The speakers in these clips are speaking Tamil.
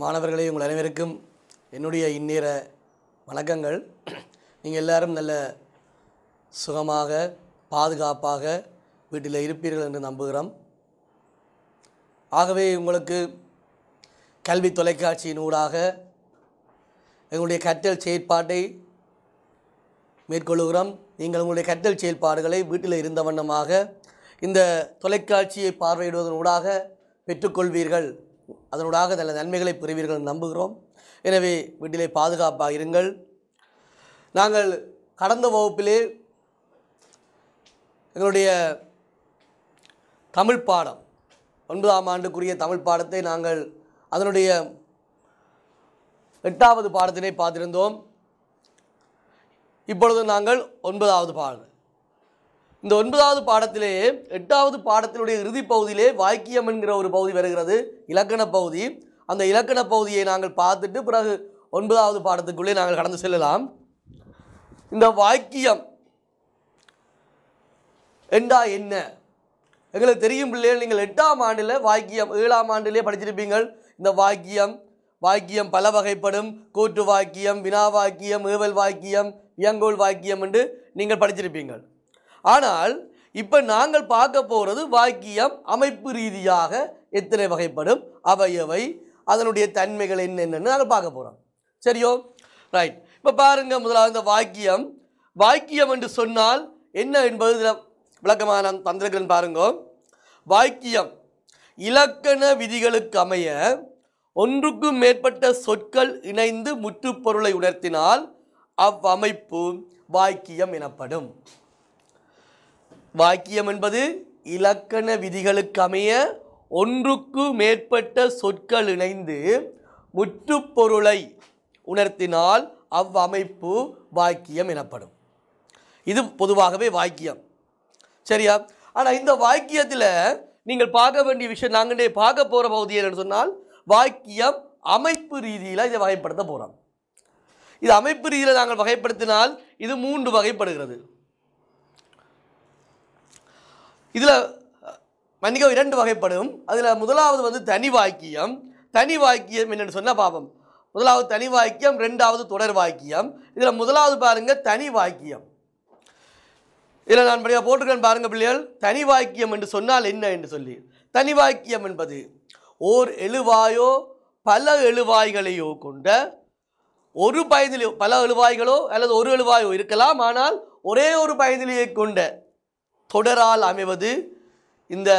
மாணவர்களே உங்கள் அனைவருக்கும் என்னுடைய இந்நேர வணக்கங்கள் நீங்கள் எல்லாரும் நல்ல சுகமாக பாதுகாப்பாக வீட்டில் இருப்பீர்கள் என்று நம்புகிறோம் ஆகவே உங்களுக்கு கல்வி தொலைக்காட்சியின் ஊடாக எங்களுடைய கற்றல் செயற்பாட்டை மேற்கொள்கிறோம் நீங்கள் உங்களுடைய கற்றல் செயல்பாடுகளை வீட்டில் இருந்த வண்ணமாக இந்த தொலைக்காட்சியை பார்வையிடுவதன் ஊடாக பெற்றுக்கொள்வீர்கள் அதனூடாக நல்ல நன்மைகளை பெறுவீர்கள் நம்புகிறோம் எனவே வீட்டிலே பாதுகாப்பாக இருங்கள் நாங்கள் கடந்த வகுப்பிலே எங்களுடைய தமிழ் பாடம் ஒன்பதாம் ஆண்டுக்குரிய தமிழ் பாடத்தை நாங்கள் அதனுடைய எட்டாவது பாடத்தினை பார்த்திருந்தோம் இப்பொழுது நாங்கள் ஒன்பதாவது பாடல் இந்த ஒன்பதாவது பாடத்திலே எட்டாவது பாடத்தினுடைய இறுதி பகுதியிலே வாக்கியம் என்கிற ஒரு பகுதி வருகிறது இலக்கண பகுதி அந்த இலக்கண பகுதியை நாங்கள் பார்த்துட்டு பிறகு ஒன்பதாவது பாடத்துக்குள்ளே நாங்கள் கடந்து செல்லலாம் இந்த வாக்கியம் என்றா என்ன எங்களுக்கு தெரியும் பிள்ளைகள் நீங்கள் எட்டாம் ஆண்டில் வாக்கியம் ஏழாம் ஆண்டிலே படிச்சிருப்பீங்கள் இந்த வாக்கியம் வாக்கியம் பல வகைப்படும் கூட்டு வாக்கியம் வினா வாக்கியம் ஏவல் வாக்கியம் இயங்கோல் வாக்கியம் என்று நீங்கள் படிச்சிருப்பீங்கள் ஆனால் இப்போ நாங்கள் பார்க்க போகிறது வாக்கியம் அமைப்பு ரீதியாக எத்தனை வகைப்படும் அவையவை அதனுடைய தன்மைகள் என்னென்னு அதை பார்க்க போகிறோம் சரியோ ரைட் இப்போ பாருங்கள் முதலாவது இந்த வாக்கியம் வாக்கியம் என்று சொன்னால் என்ன என்பது இதில் விளக்கமாக நான் பாருங்க வாக்கியம் இலக்கண விதிகளுக்கு அமைய ஒன்றுக்கும் மேற்பட்ட சொற்கள் இணைந்து முற்றுப்பொருளை உணர்த்தினால் அவ்வமைப்பு வாக்கியம் எனப்படும் வாக்கியம் என்பது இலக்கண விதிகளுக்கு அமைய ஒன்றுக்கு மேற்பட்ட சொற்கள் இணைந்து முற்றுப்பொருளை உணர்த்தினால் அவ்வமைப்பு வாக்கியம் எனப்படும் இது பொதுவாகவே வாக்கியம் சரியா ஆனால் இந்த வாக்கியத்தில் நீங்கள் பார்க்க வேண்டிய விஷயம் நாங்கள் பார்க்க போகிற பகுதி என்னன்னு சொன்னால் வாக்கியம் அமைப்பு ரீதியில் இதை வகைப்படுத்த போகிறோம் இது அமைப்பு ரீதியில் நாங்கள் வகைப்படுத்தினால் இது மூன்று வகைப்படுகிறது இதில் மன்னிக்கவும் இரண்டு வகைப்படும் அதில் முதலாவது வந்து தனி வாக்கியம் தனி வாக்கியம் என்னென்னு சொன்னால் பாபம் முதலாவது தனி வாக்கியம் ரெண்டாவது தொடர் வாக்கியம் இதில் முதலாவது பாருங்கள் தனி வாக்கியம் இதில் நான் படியாக போட்டிருக்கேன் பாருங்கள் பிள்ளைகள் தனி வாக்கியம் என்று சொன்னால் என்ன என்று சொல்லி தனி வாக்கியம் என்பது ஓர் எழுவாயோ பல எழுவாய்களையோ கொண்ட ஒரு பயனிலையோ பல எழுவாய்களோ அல்லது ஒரு எழுவாயோ இருக்கலாம் ஆனால் ஒரே ஒரு பயனிலையை கொண்ட தொடரால் அமைவது இந்த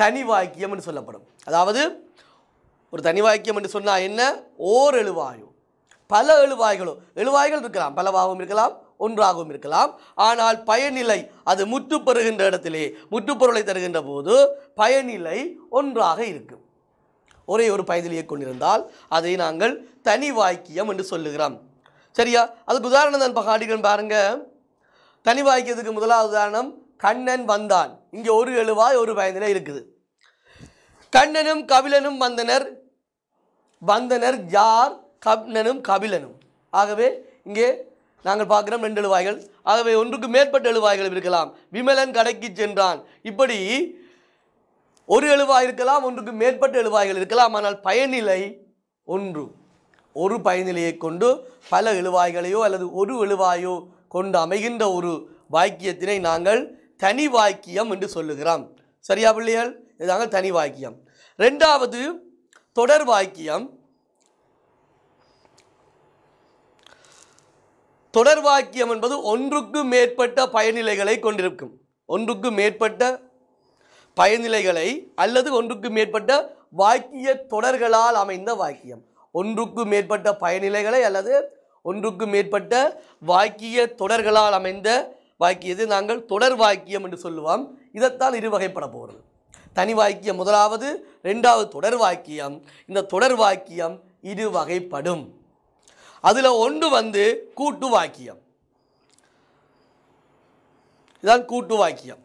தனி வாக்கியம் என்று சொல்லப்படும் அதாவது ஒரு தனி வாக்கியம் என்று சொன்னால் என்ன ஓர் எழுவாயு பல எழுவாய்களோ எழுவாய்கள் இருக்கலாம் பலவாகவும் இருக்கலாம் ஒன்றாகவும் இருக்கலாம் ஆனால் பயனிலை அது முற்று பெறுகின்ற இடத்திலே முற்றுப்பொருளை தருகின்ற போது பயனிலை ஒன்றாக இருக்கும் ஒரே ஒரு பயனிலையை கொண்டிருந்தால் அதை நாங்கள் தனி வாக்கியம் என்று சொல்லுகிறோம் சரியா அதுக்கு உதாரணம் தான் பகாடிகள் பாருங்கள் தனி வாக்கியத்துக்கு முதலாவது உதாரணம் கண்ணன் வந்தான் இங்கே ஒரு எழுவாய் ஒரு பயந்தில இருக்குது கண்ணனும் கபிலனும் வந்தனர் வந்தனர் யார் கண்ணனும் கபிலனும் ஆகவே இங்கே நாங்கள் பார்க்குறோம் ரெண்டு எழுவாய்கள் ஆகவே ஒன்றுக்கு மேற்பட்ட எழுவாய்கள் இருக்கலாம் விமலன் கடைக்கு சென்றான் இப்படி ஒரு எழுவாய் இருக்கலாம் ஒன்றுக்கு மேற்பட்ட எழுவாய்கள் இருக்கலாம் ஆனால் பயனிலை ஒன்று ஒரு பயனிலையை கொண்டு பல எழுவாய்களையோ அல்லது ஒரு எழுவாயோ கொண்டு அமைகின்ற ஒரு வாக்கியத்தினை நாங்கள் தனி வாக்கியம் என்று சொல்லுகிறோம் சரியா பிள்ளைகள் இதுதாங்க தனி வாக்கியம் ரெண்டாவது தொடர் வாக்கியம் தொடர் வாக்கியம் என்பது ஒன்றுக்கு மேற்பட்ட பயனிலைகளை கொண்டிருக்கும் ஒன்றுக்கு மேற்பட்ட பயனிலைகளை அல்லது ஒன்றுக்கு மேற்பட்ட வாக்கிய தொடர்களால் அமைந்த வாக்கியம் ஒன்றுக்கு மேற்பட்ட பயனிலைகளை அல்லது ஒன்றுக்கு மேற்பட்ட வாக்கிய தொடர்களால் அமைந்த வாக்கியத்தை நாங்கள் தொடர் வாக்கியம் என்று சொல்லுவோம் இதைத்தான் இரு வகைப்பட போகிறது தனி வாக்கியம் முதலாவது ரெண்டாவது தொடர் வாக்கியம் இந்த தொடர் வாக்கியம் இரு வகைப்படும் அதில் ஒன்று வந்து கூட்டு வாக்கியம் இதான் கூட்டு வாக்கியம்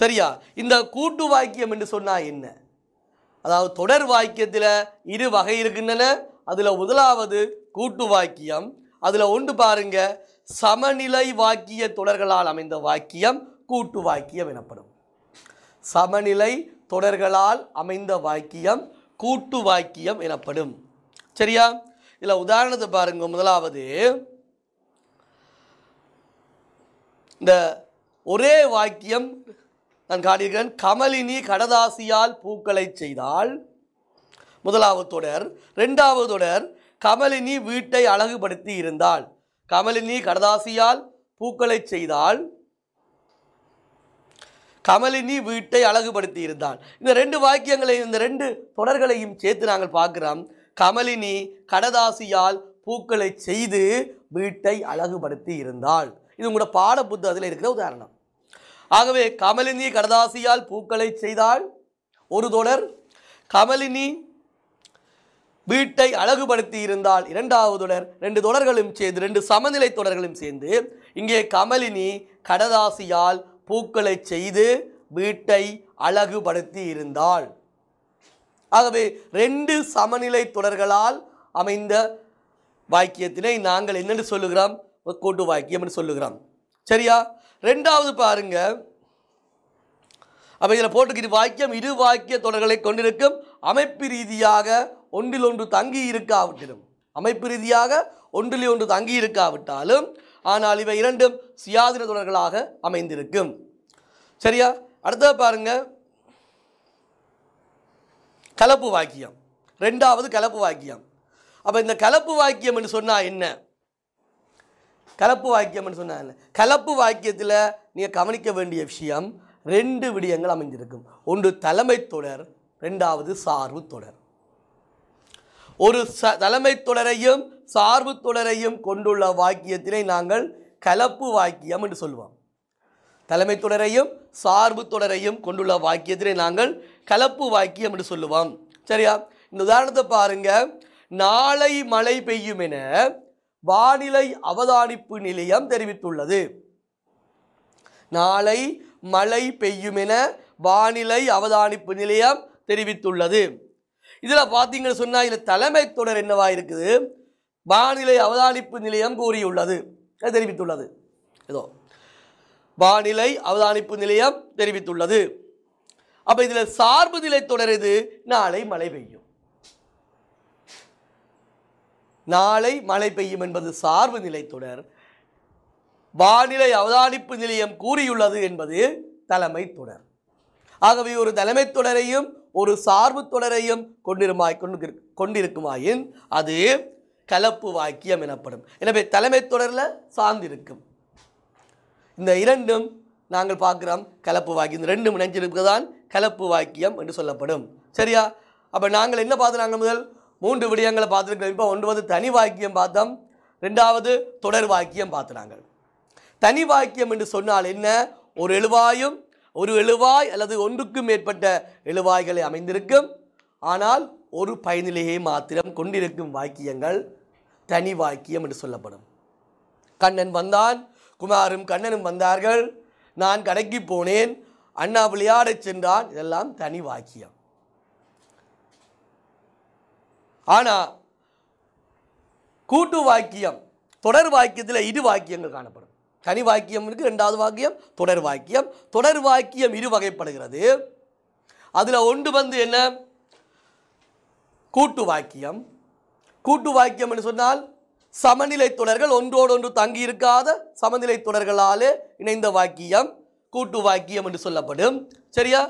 சரியா இந்த கூட்டு வாக்கியம் என்று சொன்னால் என்ன அதாவது தொடர் வாக்கியத்தில் இரு வகை இருக்கின்றன அதில் முதலாவது கூட்டு வாக்கியம் அதில் ஒன்று பாருங்கள் சமநிலை வாக்கிய தொடர்களால் அமைந்த வாக்கியம் கூட்டு வாக்கியம் எனப்படும் சமநிலை தொடர்களால் அமைந்த வாக்கியம் கூட்டு வாக்கியம் எனப்படும் சரியா இல்லை உதாரணத்தை பாருங்க முதலாவது இந்த ஒரே வாக்கியம் நான் காட்டியிருக்கிறேன் கமலினி கடதாசியால் பூக்களை செய்தால் முதலாவது தொடர் ரெண்டாவது தொடர் கமலினி வீட்டை அழகுபடுத்தி இருந்தால் கமலினி கடதாசியால் பூக்களை செய்தால் கமலினி வீட்டை அழகுபடுத்தி இருந்தாள் இந்த ரெண்டு வாக்கியங்களையும் இந்த ரெண்டு தொடர்களையும் சேர்த்து நாங்கள் பார்க்குறோம் கமலினி கடதாசியால் பூக்களை செய்து வீட்டை அழகுபடுத்தி இருந்தாள் இது உங்களோட பாட புத்தகத்தில் இருக்கிற உதாரணம் ஆகவே கமலினி கடதாசியால் பூக்களை செய்தால் ஒரு தொடர் கமலினி வீட்டை அழகுபடுத்தி இருந்தால் இரண்டாவது தொடர் ரெண்டு தொடர்களும் சேர்ந்து ரெண்டு சமநிலை தொடர்களும் சேர்ந்து இங்கே கமலினி கடதாசியால் பூக்களை செய்து வீட்டை அழகுபடுத்தி இருந்தால் ஆகவே ரெண்டு சமநிலை தொடர்களால் அமைந்த வாக்கியத்தினை நாங்கள் என்னென்னு சொல்லுகிறோம் கூட்டு வாக்கியம் என்று சொல்லுகிறோம் சரியா ரெண்டாவது பாருங்க அப்போ இதில் போட்டுக்கிட்டு வாக்கியம் இரு வாக்கிய தொடர்களை கொண்டிருக்கும் அமைப்பு ரீதியாக ஒன்றில் ஒன்று தங்கி இருக்காவிட்டிலும் அமைப்பு ரீதியாக ஒன்றில் ஒன்று தங்கி இருக்காவிட்டாலும் ஆனால் இவை இரண்டும் சுயாதீன தொடர்களாக அமைந்திருக்கும் சரியா அடுத்தது பாருங்க கலப்பு வாக்கியம் ரெண்டாவது கலப்பு வாக்கியம் அப்போ இந்த கலப்பு வாக்கியம் என்று சொன்னால் என்ன கலப்பு வாக்கியம் சொன்னால் என்ன கலப்பு வாக்கியத்தில் நீங்கள் கவனிக்க வேண்டிய விஷயம் ரெண்டு விடயங்கள் அமைஞ்சிருக்கும் ஒன்று தலைமை தொடர் ரெண்டாவது சார்பு தொடர் ஒரு ச தலைமை தொடரையும் சார்பு தொடரையும் கொண்டுள்ள வாக்கியத்தினை நாங்கள் கலப்பு வாக்கியம் என்று சொல்லுவோம் தலைமை தொடரையும் சார்பு தொடரையும் கொண்டுள்ள வாக்கியத்தினை நாங்கள் கலப்பு வாக்கியம் என்று சொல்லுவோம் சரியா இந்த உதாரணத்தை பாருங்க நாளை மழை பெய்யும் என வானிலை அவதானிப்பு நிலையம் தெரிவித்துள்ளது நாளை மழை பெய்யும் என வானிலை அவதானிப்பு நிலையம் தெரிவித்துள்ளது இதில் பார்த்தீங்கன்னு சொன்னால் இதில் தலைமை தொடர் என்னவா இருக்குது வானிலை அவதானிப்பு நிலையம் கூறியுள்ளது தெரிவித்துள்ளது ஏதோ வானிலை அவதானிப்பு நிலையம் தெரிவித்துள்ளது அப்போ இதில் சார்பு நிலை தொடர் இது நாளை மழை பெய்யும் நாளை மழை பெய்யும் என்பது சார்பு நிலை தொடர் வானிலை அவதானிப்பு நிலையம் கூறியுள்ளது என்பது தலைமை தொடர் ஆகவே ஒரு தலைமை தொடரையும் ஒரு சார்பு தொடரையும் கொண்டிருமாய் கொண்டு கொண்டிருக்குமாயின் அது கலப்பு வாக்கியம் எனப்படும் எனவே தலைமை தொடரில் சார்ந்திருக்கும் இந்த இரண்டும் நாங்கள் பார்க்குறோம் கலப்பு வாக்கியம் இந்த ரெண்டும் இணைஞ்சிருப்பது தான் கலப்பு வாக்கியம் என்று சொல்லப்படும் சரியா அப்போ நாங்கள் என்ன பார்த்துனாங்க முதல் மூன்று விடயங்களை பார்த்துருக்கோம் இப்போ ஒன்று வந்து தனி வாக்கியம் பார்த்தோம் ரெண்டாவது தொடர் வாக்கியம் பார்த்துனாங்க தனி வாக்கியம் என்று சொன்னால் என்ன ஒரு எழுவாயும் ஒரு எழுவாய் அல்லது ஒன்றுக்கும் மேற்பட்ட எழுவாய்களை அமைந்திருக்கும் ஆனால் ஒரு பயனிலையை மாத்திரம் கொண்டிருக்கும் வாக்கியங்கள் தனி வாக்கியம் என்று சொல்லப்படும் கண்ணன் வந்தான் குமாரும் கண்ணனும் வந்தார்கள் நான் கடைக்கு போனேன் அண்ணா விளையாடச் சென்றான் இதெல்லாம் தனி வாக்கியம் ஆனால் கூட்டு வாக்கியம் தொடர் வாக்கியத்தில் இரு வாக்கியங்கள் காணப்படும் தனி வாக்கியம் இருக்குது ரெண்டாவது வாக்கியம் தொடர் வாக்கியம் தொடர் வாக்கியம் இரு வகைப்படுகிறது அதில் ஒன்று வந்து என்ன கூட்டு வாக்கியம் கூட்டு வாக்கியம் என்று சொன்னால் சமநிலை தொடர்கள் ஒன்றோடொன்று தங்கி இருக்காத சமநிலை தொடர்களாலே இணைந்த வாக்கியம் கூட்டு வாக்கியம் என்று சொல்லப்படும் சரியா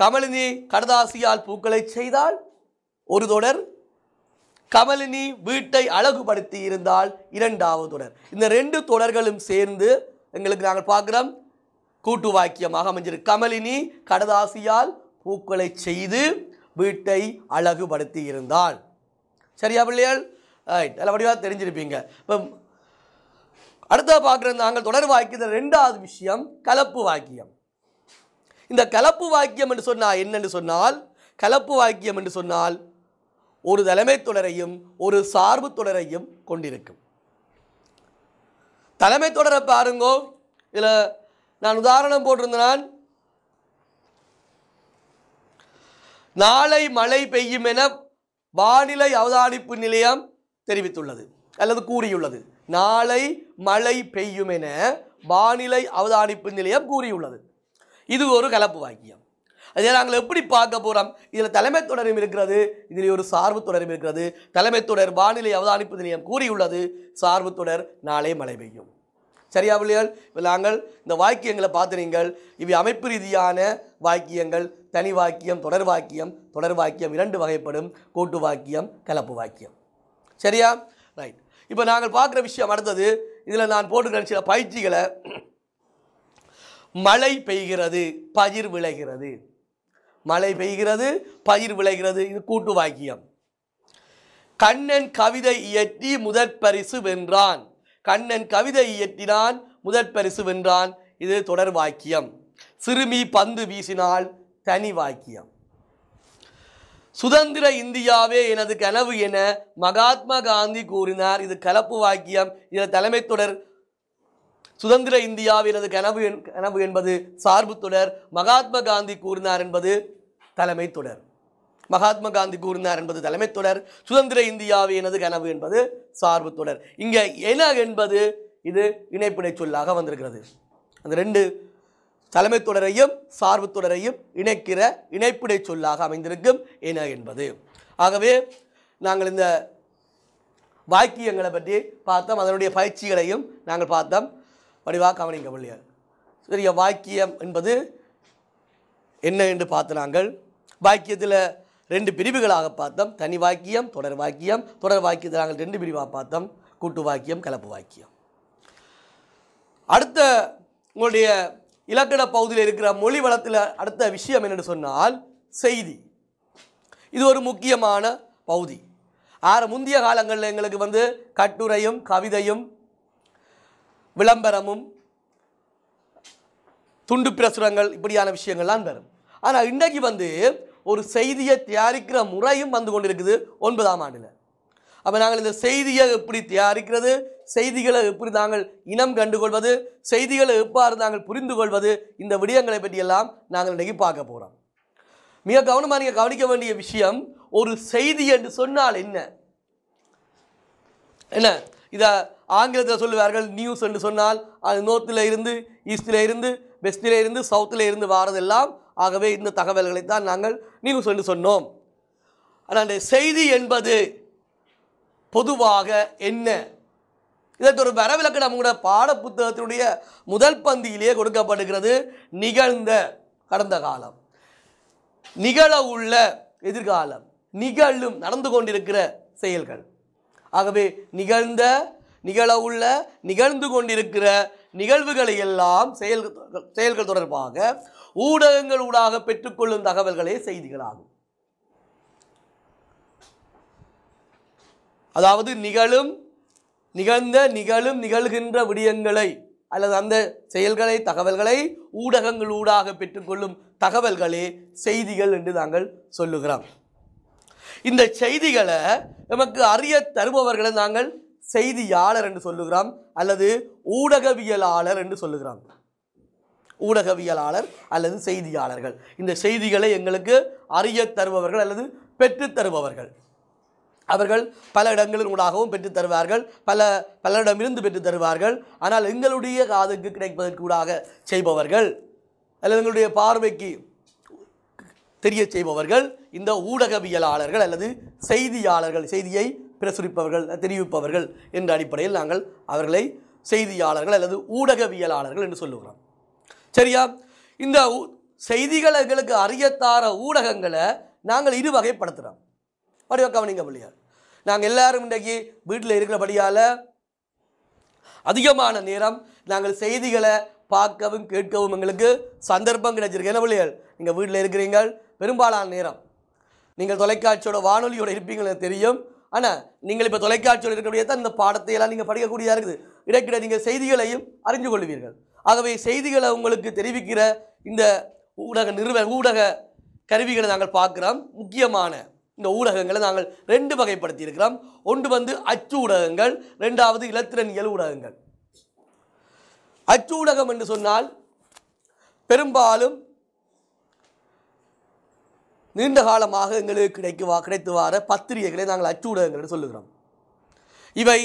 கமலினி கடதாசியால் பூக்களை செய்தால் ஒரு தொடர் கமலினி வீட்டை அழகுபடுத்தி இருந்தால் இரண்டாவது தொடர் இந்த ரெண்டு தொடர்களும் சேர்ந்து எங்களுக்கு நாங்கள் பார்க்குறோம் கூட்டு வாக்கியமாக அமைஞ்சிருக்கு கமலினி கடதாசியால் பூக்களை செய்து வீட்டை அழகுபடுத்தி இருந்தால் சரியா பிள்ளைகள் நல்லபடியாக தெரிஞ்சிருப்பீங்க இப்போ அடுத்த பார்க்குற நாங்கள் தொடர் வாக்கியத ரெண்டாவது விஷயம் கலப்பு வாக்கியம் இந்த கலப்பு வாக்கியம் என்று சொன்னால் என்னென்று சொன்னால் கலப்பு வாக்கியம் என்று சொன்னால் ஒரு தலைமை தொடரையும் ஒரு சார்பு தொடரையும் கொண்டிருக்கும் தலைமை தொடரை பாருங்கோ இதில் நான் உதாரணம் போட்டிருந்தேன் நாளை மழை பெய்யும் என வானிலை அவதானிப்பு நிலையம் தெரிவித்துள்ளது அல்லது கூறியுள்ளது நாளை மழை பெய்யும் என வானிலை அவதானிப்பு நிலையம் கூறியுள்ளது இது ஒரு கலப்பு வாக்கியம் அதை நாங்கள் எப்படி பார்க்க போகிறோம் இதில் தலைமை தொடரும் இருக்கிறது இதில் ஒரு சார்பு தொடரும் இருக்கிறது தலைமை தொடர் வானிலை அவதானிப்பு நிலையம் கூறியுள்ளது சார்பு தொடர் நாளே மழை பெய்யும் சரியா பிள்ளைகள் இப்போ நாங்கள் இந்த வாக்கியங்களை பார்த்துறீங்கள் இவை அமைப்பு ரீதியான வாக்கியங்கள் தனி வாக்கியம் தொடர் வாக்கியம் தொடர் வாக்கியம் இரண்டு வகைப்படும் கூட்டு வாக்கியம் கலப்பு வாக்கியம் சரியா ரைட் இப்போ நாங்கள் பார்க்குற விஷயம் அடுத்தது இதில் நான் போட்டுக்கிற சில பயிற்சிகளை மழை பெய்கிறது பயிர் விளைகிறது மழை பெய்கிறது பயிர் விளைகிறது இது கூட்டு வாக்கியம் கண்ணன் கவிதை இயற்றி முதற் பரிசு வென்றான் கண்ணன் கவிதை இயற்றினான் முதற் பரிசு வென்றான் இது தொடர் வாக்கியம் சிறுமி பந்து வீசினால் தனி வாக்கியம் சுதந்திர இந்தியாவே எனது கனவு என மகாத்மா காந்தி கூறினார் இது கலப்பு வாக்கியம் இதில் தலைமை தொடர் சுதந்திர இந்தியாவினது கனவு கனவு என்பது சார்பு தொடர் மகாத்மா காந்தி கூறினார் என்பது தலைமை தொடர் மகாத்மா காந்தி கூறினார் என்பது தலைமை தொடர் சுதந்திர எனது கனவு என்பது சார்பு தொடர் இங்கே என என்பது இது இணைப்பினை சொல்லாக வந்திருக்கிறது அந்த ரெண்டு தலைமை தொடரையும் சார்பு தொடரையும் இணைக்கிற இணைப்பினை சொல்லாக அமைந்திருக்கும் என என்பது ஆகவே நாங்கள் இந்த வாக்கியங்களை பற்றி பார்த்தோம் அதனுடைய பயிற்சிகளையும் நாங்கள் பார்த்தோம் வடிவாக கவனிக்க முடியாது சரிய வாக்கியம் என்பது என்ன என்று பார்த்து நாங்கள் வாக்கியத்தில் ரெண்டு பிரிவுகளாக பார்த்தோம் தனி வாக்கியம் தொடர் வாக்கியம் தொடர் வாக்கியத்தில் நாங்கள் ரெண்டு பிரிவாக பார்த்தோம் கூட்டு வாக்கியம் கலப்பு வாக்கியம் அடுத்த உங்களுடைய இலக்கண பகுதியில் இருக்கிற மொழி வளத்தில் அடுத்த விஷயம் என்னென்னு சொன்னால் செய்தி இது ஒரு முக்கியமான பகுதி ஆறு முந்தைய காலங்களில் எங்களுக்கு வந்து கட்டுரையும் கவிதையும் விளம்பரமும் துண்டு பிரசுரங்கள் இப்படியான விஷயங்கள்லாம் வரும் ஆனால் இன்றைக்கு வந்து ஒரு செய்தியை தயாரிக்கிற முறையும் வந்து கொண்டிருக்குது ஒன்பதாம் ஆண்டில் அப்போ நாங்கள் இந்த செய்தியை எப்படி தயாரிக்கிறது செய்திகளை எப்படி நாங்கள் இனம் கண்டுகொள்வது செய்திகளை எப்பாறு நாங்கள் புரிந்து கொள்வது இந்த விடயங்களை பற்றியெல்லாம் நாங்கள் இன்றைக்கி பார்க்க போகிறோம் மிக கவனமாக நீங்கள் கவனிக்க வேண்டிய விஷயம் ஒரு செய்தி என்று சொன்னால் என்ன என்ன இதை ஆங்கிலத்தில் சொல்லுவார்கள் நியூஸ் என்று சொன்னால் அது நோர்த்தில் இருந்து ஈஸ்டில் இருந்து வெஸ்டில் இருந்து சவுத்தில் இருந்து வாரதெல்லாம் ஆகவே இந்த தகவல்களை தான் நாங்கள் நியூஸ் என்று சொன்னோம் ஆனால் செய்தி என்பது பொதுவாக என்ன இதற்கு ஒரு வரவிலக்கு நம்ம கூட பாட புத்தகத்தினுடைய முதல் பந்தியிலேயே கொடுக்கப்படுகிறது நிகழ்ந்த கடந்த காலம் நிகழ உள்ள எதிர்காலம் நிகழும் நடந்து கொண்டிருக்கிற செயல்கள் ஆகவே நிகழ்ந்த நிகழவுள்ள நிகழ்ந்து கொண்டிருக்கிற நிகழ்வுகளை எல்லாம் செயல் செயல்கள் தொடர்பாக ஊடகங்கள் ஊடாக பெற்றுக்கொள்ளும் தகவல்களே செய்திகளாகும் அதாவது நிகழும் நிகழ்ந்த நிகழும் நிகழ்கின்ற விடயங்களை அல்லது அந்த செயல்களை தகவல்களை ஊடகங்கள் ஊடாக பெற்றுக்கொள்ளும் தகவல்களே செய்திகள் என்று நாங்கள் சொல்லுகிறோம் இந்த செய்திகளை நமக்கு அறிய தருபவர்களை நாங்கள் செய்தியாளர் என்று சொல்லுகிறான் அல்லது ஊடகவியலாளர் என்று சொல்லுகிறான் ஊடகவியலாளர் அல்லது செய்தியாளர்கள் இந்த செய்திகளை எங்களுக்கு அறிய தருபவர்கள் அல்லது பெற்று தருபவர்கள் அவர்கள் பல இடங்களின் ஊடாகவும் பெற்றுத் தருவார்கள் பல பலரிடமிருந்து பெற்றுத் தருவார்கள் ஆனால் எங்களுடைய காதுக்கு கிடைப்பதற்கு ஊடாக செய்பவர்கள் அல்லது எங்களுடைய பார்வைக்கு தெரிய செய்பவர்கள் இந்த ஊடகவியலாளர்கள் அல்லது செய்தியாளர்கள் செய்தியை பிரசுரிப்பவர்கள் தெரிவிப்பவர்கள் என்ற அடிப்படையில் நாங்கள் அவர்களை செய்தியாளர்கள் அல்லது ஊடகவியலாளர்கள் என்று சொல்லுகிறோம் சரியா இந்த செய்திகளை எங்களுக்கு அறியத்தார ஊடகங்களை நாங்கள் இரு வகைப்படுத்துகிறோம் வடிவ கவனிங்க பிள்ளையார் நாங்கள் எல்லாரும் இன்றைக்கு வீட்டில் இருக்கிறபடியால் அதிகமான நேரம் நாங்கள் செய்திகளை பார்க்கவும் கேட்கவும் எங்களுக்கு சந்தர்ப்பம் கிடைச்சிருக்கு என்ன பிள்ளைகள் நீங்கள் வீட்டில் இருக்கிறீங்கள் பெரும்பாலான நேரம் நீங்கள் தொலைக்காட்சியோட வானொலியோட இருப்பீங்கள தெரியும் ஆனால் நீங்கள் இப்போ தொலைக்காட்சியில் இருக்கக்கூடிய தான் இந்த பாடத்தை எல்லாம் நீங்கள் படிக்கக்கூடியதாக இருக்குது இடைக்கிட நீங்கள் செய்திகளையும் அறிந்து கொள்வீர்கள் ஆகவே செய்திகளை உங்களுக்கு தெரிவிக்கிற இந்த ஊடக நிறுவ ஊடக கருவிகளை நாங்கள் பார்க்குறோம் முக்கியமான இந்த ஊடகங்களை நாங்கள் ரெண்டு வகைப்படுத்தி இருக்கிறோம் ஒன்று வந்து அச்சு ஊடகங்கள் ரெண்டாவது இலத்திரனியல் ஊடகங்கள் அச்சு ஊடகம் என்று சொன்னால் பெரும்பாலும் நீண்ட காலமாக எங்களுக்கு கிடைக்குவா கிடைத்து வார பத்திரிகைகளை நாங்கள் அச்சு சொல்லுகிறோம் இவை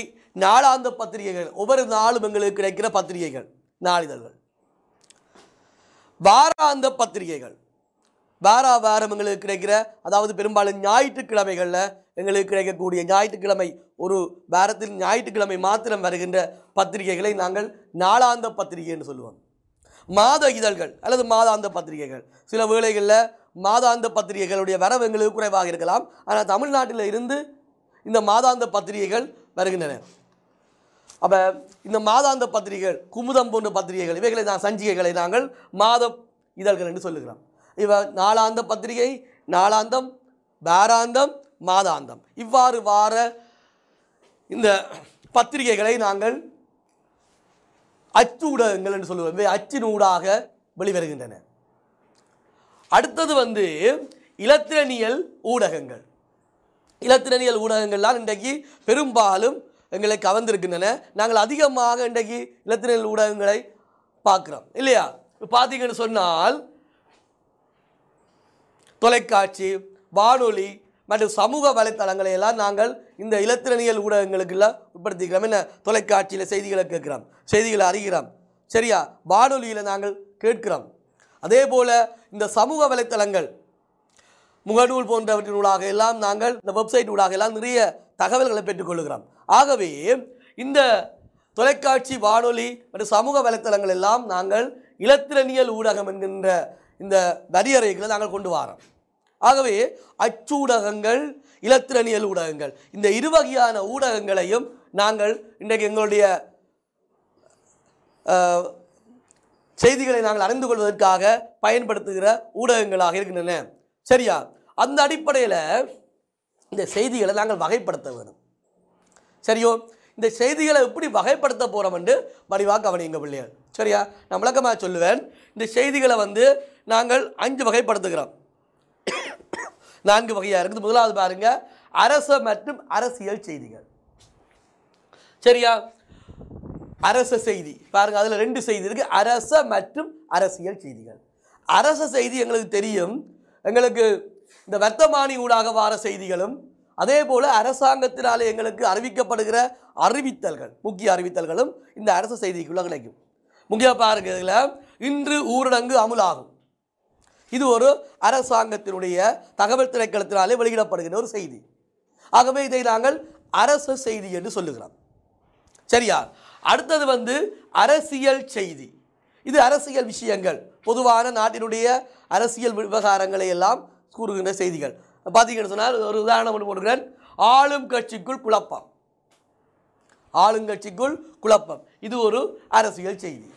நாளாந்த பத்திரிகைகள் ஒவ்வொரு நாளும் எங்களுக்கு கிடைக்கிற பத்திரிகைகள் நாளிதழ்கள் வாராந்த பத்திரிகைகள் வார வாரம் எங்களுக்கு கிடைக்கிற அதாவது பெரும்பாலும் ஞாயிற்றுக்கிழமைகளில் எங்களுக்கு கிடைக்கக்கூடிய ஞாயிற்றுக்கிழமை ஒரு வாரத்தில் ஞாயிற்றுக்கிழமை மாத்திரம் வருகின்ற பத்திரிகைகளை நாங்கள் நாளாந்த பத்திரிகைன்னு சொல்லுவோம் மாத இதழ்கள் அல்லது மாதாந்த பத்திரிகைகள் சில வேளைகளில் மாதாந்த பத்திரிகைகளுடைய வரவு எங்களுக்கு குறைவாக இருக்கலாம் ஆனால் தமிழ்நாட்டில் இருந்து இந்த மாதாந்த பத்திரிகைகள் வருகின்றன அப்போ இந்த மாதாந்த பத்திரிகைகள் குமுதம் போன்ற பத்திரிகைகள் இவைகளை நான் சஞ்சிகைகளை நாங்கள் மாத இதழ்கள் என்று சொல்லுகிறோம் இவ நாளாந்த பத்திரிகை நாளாந்தம் வாராந்தம் மாதாந்தம் இவ்வாறு வார இந்த பத்திரிகைகளை நாங்கள் அச்சு ஊடகங்கள் என்று சொல்லுவோம் அச்சின் ஊடாக வெளிவருகின்றன அடுத்தது வந்து இலத்திரனியல் ஊடகங்கள் இலத்திரனியல் ஊடகங்கள்லாம் இன்றைக்கு பெரும்பாலும் எங்களை கவர்ந்திருக்கின்றன நாங்கள் அதிகமாக இன்றைக்கு இலத்திரனியல் ஊடகங்களை பார்க்குறோம் இல்லையா இப்போ பார்த்தீங்கன்னு சொன்னால் தொலைக்காட்சி வானொலி மற்றும் சமூக வலைத்தளங்களை எல்லாம் நாங்கள் இந்த இலத்திரனியல் ஊடகங்களுக்கெல்லாம் உட்படுத்திக்கிறோம் என்ன தொலைக்காட்சியில் செய்திகளை கேட்குறோம் செய்திகளை அறிகிறோம் சரியா வானொலியில் நாங்கள் கேட்கிறோம் அதே போல் இந்த சமூக வலைத்தளங்கள் முகநூல் போன்றவற்றின் ஊடாக எல்லாம் நாங்கள் இந்த வெப்சைட் ஊடாக எல்லாம் நிறைய தகவல்களை பெற்றுக்கொள்கிறோம் ஆகவே இந்த தொலைக்காட்சி வானொலி மற்றும் சமூக வலைத்தளங்கள் எல்லாம் நாங்கள் இலத்திரனியல் ஊடகம் என்கின்ற இந்த வரியறைகளை நாங்கள் கொண்டு வரோம் ஆகவே அச்சூடகங்கள் இலத்திரனியல் ஊடகங்கள் இந்த இருவகையான ஊடகங்களையும் நாங்கள் இன்றைக்கு எங்களுடைய செய்திகளை நாங்கள் அறிந்து கொள்வதற்காக பயன்படுத்துகிற ஊடகங்களாக இருக்கின்றன சரியா அந்த அடிப்படையில் இந்த செய்திகளை நாங்கள் வகைப்படுத்த வேணும் சரியோ இந்த செய்திகளை எப்படி வகைப்படுத்த போகிறோம் என்று வடிவாக கவனிங்க பிள்ளைகள் சரியா நான் விளக்கமாக சொல்லுவேன் இந்த செய்திகளை வந்து நாங்கள் அஞ்சு வகைப்படுத்துகிறோம் நான்கு வகையாக இருக்குது முதலாவது பாருங்கள் அரச மற்றும் அரசியல் செய்திகள் சரியா அரச செய்தி பாருங்கள் அதில் ரெண்டு செய்தி இருக்குது அரச மற்றும் அரசியல் செய்திகள் அரச செய்தி எங்களுக்கு தெரியும் எங்களுக்கு இந்த வர்த்தமானி ஊடாக வார செய்திகளும் அதே போல் அரசாங்கத்தினாலே எங்களுக்கு அறிவிக்கப்படுகிற அறிவித்தல்கள் முக்கிய அறிவித்தல்களும் இந்த அரச செய்திக்குள்ளே கிடைக்கும் முக்கியமாக பாருங்க இதில் இன்று ஊரடங்கு அமுலாகும் இது ஒரு அரசாங்கத்தினுடைய தகவல் திரைக்களத்தினாலே வெளியிடப்படுகிற ஒரு செய்தி ஆகவே இதை நாங்கள் அரச செய்தி என்று சொல்லுகிறோம் சரியா அடுத்தது வந்து அரசியல் செய்தி இது அரசியல் விஷயங்கள் பொதுவான நாட்டினுடைய அரசியல் விவகாரங்களை எல்லாம் கூறுகின்ற செய்திகள் பார்த்தீங்கன்னு சொன்னால் ஒரு உதாரணம் ஒன்று போடுகிறேன் ஆளும் கட்சிக்குள் குழப்பம் ஆளுங்கட்சிக்குள் குழப்பம் இது ஒரு அரசியல் செய்தி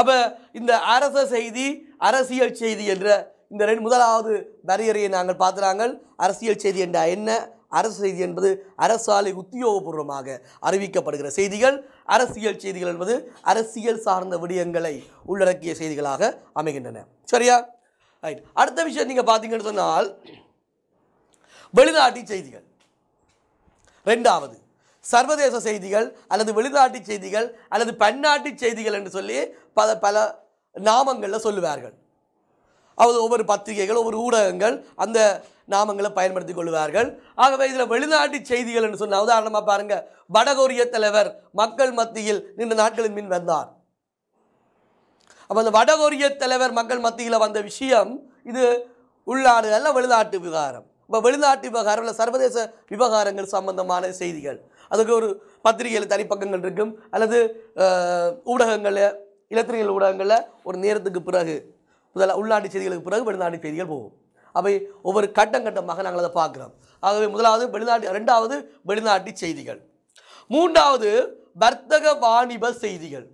அப்போ இந்த அரச செய்தி அரசியல் செய்தி என்ற இந்த ரெண்டு முதலாவது வரையறையை நாங்கள் பார்த்துறாங்க அரசியல் செய்தி என்றால் என்ன அரசு செய்தி என்பது அரசாலை உத்தியோகபூர்வமாக அறிவிக்கப்படுகிற செய்திகள் அரசியல் செய்திகள் என்பது அரசியல் சார்ந்த விடயங்களை உள்ளடக்கிய செய்திகளாக அமைகின்றன சரியா ரைட் அடுத்த விஷயம் நீங்கள் பார்த்தீங்கன்னு சொன்னால் வெளிநாட்டு செய்திகள் ரெண்டாவது சர்வதேச செய்திகள் அல்லது வெளிநாட்டு செய்திகள் அல்லது பன்னாட்டு செய்திகள் என்று சொல்லி பல பல நாமங்களில் சொல்லுவார்கள் அது ஒவ்வொரு பத்திரிகைகள் ஒவ்வொரு ஊடகங்கள் அந்த நாமங்களை பயன்படுத்தி கொள்வார்கள் ஆகவே இதில் வெளிநாட்டு செய்திகள் என்று சொன்னால் உதாரணமாக பாருங்கள் வடகொரிய தலைவர் மக்கள் மத்தியில் இந்த நாட்களின் மின் வந்தார் அப்போ அந்த வடகொரிய தலைவர் மக்கள் மத்தியில் வந்த விஷயம் இது உள்நாடு அல்ல வெளிநாட்டு விவகாரம் இப்போ வெளிநாட்டு விவகாரம் இல்லை சர்வதேச விவகாரங்கள் சம்பந்தமான செய்திகள் அதுக்கு ஒரு பத்திரிகையில் தனிப்பக்கங்கள் இருக்கும் அல்லது ஊடகங்களில் இலத்திரிகள் ஊடகங்களில் ஒரு நேரத்துக்கு பிறகு முதல்ல உள்நாட்டு செய்திகளுக்கு பிறகு வெளிநாட்டு செய்திகள் போகும் அவை ஒவ்வொரு கட்டம் கட்டமாக நாங்கள் அதை பார்க்குறோம் ஆகவே முதலாவது வெளிநாட்டு ரெண்டாவது வெளிநாட்டு செய்திகள் மூன்றாவது வர்த்தக வாணிப செய்திகள்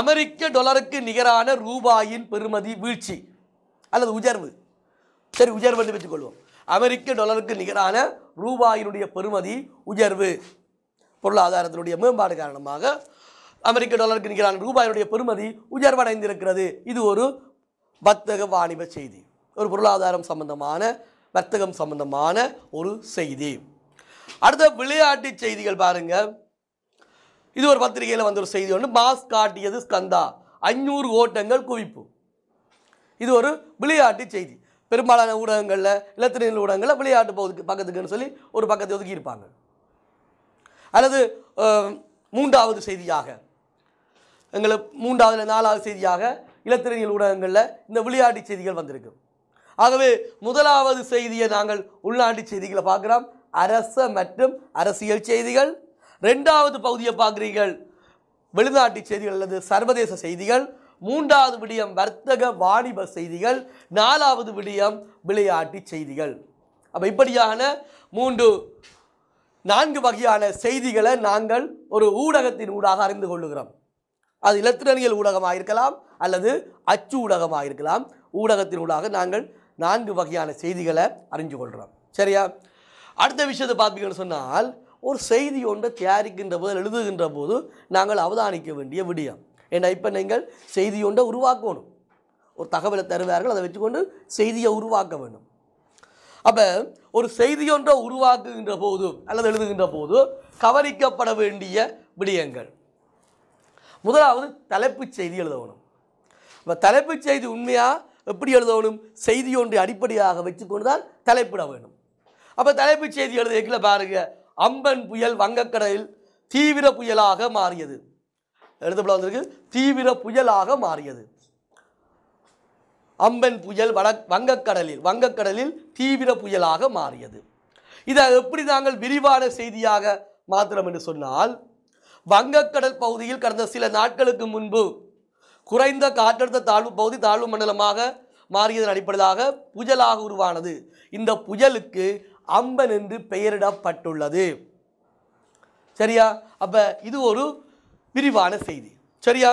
அமெரிக்க டொலருக்கு நிகரான ரூபாயின் பெருமதி வீழ்ச்சி அல்லது உயர்வு சரி உயர்வு என்று வச்சுக்கொள்வோம் அமெரிக்க டொலருக்கு நிகரான ரூபாயினுடைய பெருமதி உயர்வு பொருளாதாரத்தினுடைய மேம்பாடு காரணமாக அமெரிக்க டாலருக்கு நிற்கிறான் ரூபாயினுடைய பெருமதி உயர்வடைந்திருக்கிறது இது ஒரு வர்த்தக வாணிப செய்தி ஒரு பொருளாதாரம் சம்பந்தமான வர்த்தகம் சம்பந்தமான ஒரு செய்தி அடுத்த விளையாட்டு செய்திகள் பாருங்க இது ஒரு பத்திரிகையில் வந்த ஒரு செய்தி ஒன்று மாஸ் காட்டியது ஸ்கந்தா ஐநூறு ஓட்டங்கள் குவிப்பு இது ஒரு விளையாட்டு செய்தி பெரும்பாலான ஊடகங்களில் இலத்திரிகள் ஊடகங்களில் விளையாட்டு பகுதி பக்கத்துக்குன்னு சொல்லி ஒரு பக்கத்தை ஒதுக்கியிருப்பாங்க அல்லது மூன்றாவது செய்தியாக எங்களை மூன்றாவது நாலாவது செய்தியாக இலத்திரையில் ஊடகங்களில் இந்த விளையாட்டு செய்திகள் வந்திருக்கு ஆகவே முதலாவது செய்தியை நாங்கள் உள்நாட்டு செய்திகளை பார்க்குறோம் அரச மற்றும் அரசியல் செய்திகள் ரெண்டாவது பகுதியை பார்க்குறீர்கள் வெளிநாட்டு செய்திகள் அல்லது சர்வதேச செய்திகள் மூன்றாவது விடியம் வர்த்தக வாணிப செய்திகள் நாலாவது விடியம் விளையாட்டு செய்திகள் அப்போ இப்படியான மூன்று நான்கு வகையான செய்திகளை நாங்கள் ஒரு ஊடகத்தின் ஊடாக அறிந்து கொள்ளுகிறோம் அது இலத்திரனியல் ஊடகமாக இருக்கலாம் அல்லது அச்சு ஊடகமாக இருக்கலாம் ஊடகத்தின் ஊடாக நாங்கள் நான்கு வகையான செய்திகளை அறிஞ்சு கொள்கிறோம் சரியா அடுத்த விஷயத்தை பார்ப்பீங்கன்னு சொன்னால் ஒரு செய்தி ஒன்றை தயாரிக்கின்ற போது எழுதுகின்ற போது நாங்கள் அவதானிக்க வேண்டிய விடியம் ஏன்னா இப்போ நீங்கள் செய்தி ஒன்றை உருவாக்கணும் ஒரு தகவலை தருவார்கள் அதை வச்சுக்கொண்டு செய்தியை உருவாக்க வேண்டும் அப்போ ஒரு செய்தி ஒன்றை உருவாக்குகின்ற போது அல்லது எழுதுகின்ற போது கவனிக்கப்பட வேண்டிய விடயங்கள் முதலாவது தலைப்புச் செய்தி எழுதணும் இப்போ தலைப்புச் செய்தி உண்மையாக எப்படி எழுதணும் செய்தி ஒன்றை அடிப்படையாக வச்சுக்கொண்டு தான் தலைப்பிட வேணும் அப்போ தலைப்புச் செய்தி எழுதியக்கில் பாருங்கள் அம்பன் புயல் வங்கக்கடலில் தீவிர புயலாக மாறியது எழுதப்பட வந்திருக்கு தீவிர புயலாக மாறியது அம்பன் புயல் வட வங்கக்கடலில் வங்கக்கடலில் தீவிர புயலாக மாறியது இதை எப்படி நாங்கள் விரிவான செய்தியாக மாத்திரம் என்று சொன்னால் வங்கக்கடல் பகுதியில் கடந்த சில நாட்களுக்கு முன்பு குறைந்த காற்றழுத்த தாழ்வு பகுதி தாழ்வு மண்டலமாக மாறியதன் அடிப்படையாக புயலாக உருவானது இந்த புயலுக்கு அம்பன் என்று பெயரிடப்பட்டுள்ளது சரியா அப்போ இது ஒரு விரிவான செய்தி சரியா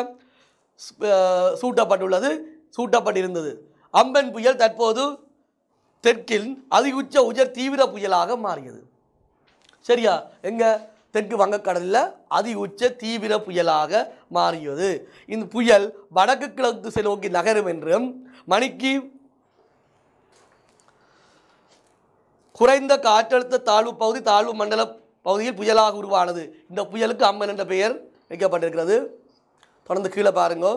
சூட்டப்பட்டுள்ளது சூட்டப்பட்டிருந்தது அம்பன் புயல் தற்போது தெற்கில் அதிகுச்ச உயர் தீவிர புயலாக மாறியது சரியா எங்கள் தெற்கு வங்கக்கடலில் அதி உச்ச தீவிர புயலாக மாறியது இந்த புயல் வடக்கு கிழக்கு திசை நோக்கி நகரும் என்றும் மணிக்கு குறைந்த காற்றழுத்த தாழ்வு பகுதி தாழ்வு மண்டல பகுதியில் புயலாக உருவானது இந்த புயலுக்கு அம்மன் என்ற பெயர் வைக்கப்பட்டிருக்கிறது தொடர்ந்து கீழே பாருங்க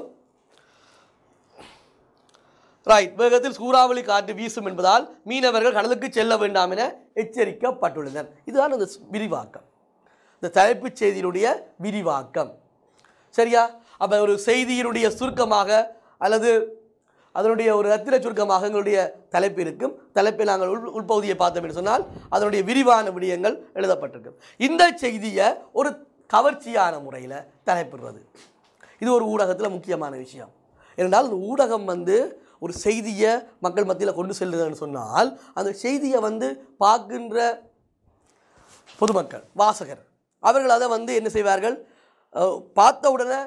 ரைட் வேகத்தில் சூறாவளி காற்று வீசும் என்பதால் மீனவர்கள் கடலுக்கு செல்ல வேண்டாம் என எச்சரிக்கப்பட்டுள்ளனர் இதுதான் இந்த விரிவாக்கம் இந்த தலைப்புச் செய்தியினுடைய விரிவாக்கம் சரியா அப்போ ஒரு செய்தியினுடைய சுருக்கமாக அல்லது அதனுடைய ஒரு ரத்தின சுருக்கமாக எங்களுடைய தலைப்பு இருக்கும் தலைப்பில் நாங்கள் உள் உள்பகுதியை பார்த்தோம் என்று சொன்னால் அதனுடைய விரிவான விடயங்கள் எழுதப்பட்டிருக்கும் இந்த செய்தியை ஒரு கவர்ச்சியான முறையில் தலைப்பிடுறது இது ஒரு ஊடகத்தில் முக்கியமான விஷயம் ஏனென்றால் ஊடகம் வந்து ஒரு செய்தியை மக்கள் மத்தியில் கொண்டு செல்லுதுன்னு சொன்னால் அந்த செய்தியை வந்து பார்க்கின்ற பொதுமக்கள் வாசகர் அவர்கள் அதை வந்து என்ன செய்வார்கள் பார்த்த உடனே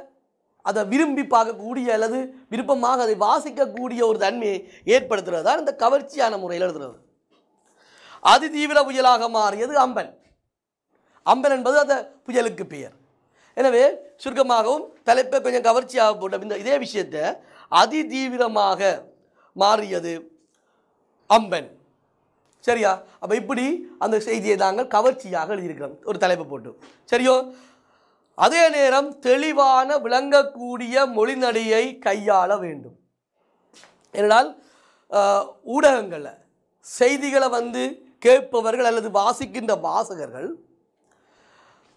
அதை விரும்பி பார்க்கக்கூடிய அல்லது விருப்பமாக அதை வாசிக்கக்கூடிய ஒரு தன்மையை ஏற்படுத்துகிறது தான் இந்த கவர்ச்சியான முறையில் எழுதுறது அதி தீவிர புயலாக மாறியது அம்பன் அம்பன் என்பது அந்த புயலுக்கு பெயர் எனவே சுருக்கமாகவும் தலைப்பை கொஞ்சம் கவர்ச்சியாக போட்ட இந்த இதே விஷயத்தை அதிதீவிரமாக மாறியது அம்பன் சரியா அப்போ இப்படி அந்த செய்தியை நாங்கள் கவர்ச்சியாக எழுதியிருக்கிறோம் ஒரு தலைப்பு போட்டு சரியோ அதே நேரம் தெளிவான விளங்கக்கூடிய மொழிநடையை கையாள வேண்டும் என்னால் ஊடகங்களில் செய்திகளை வந்து கேட்பவர்கள் அல்லது வாசிக்கின்ற வாசகர்கள்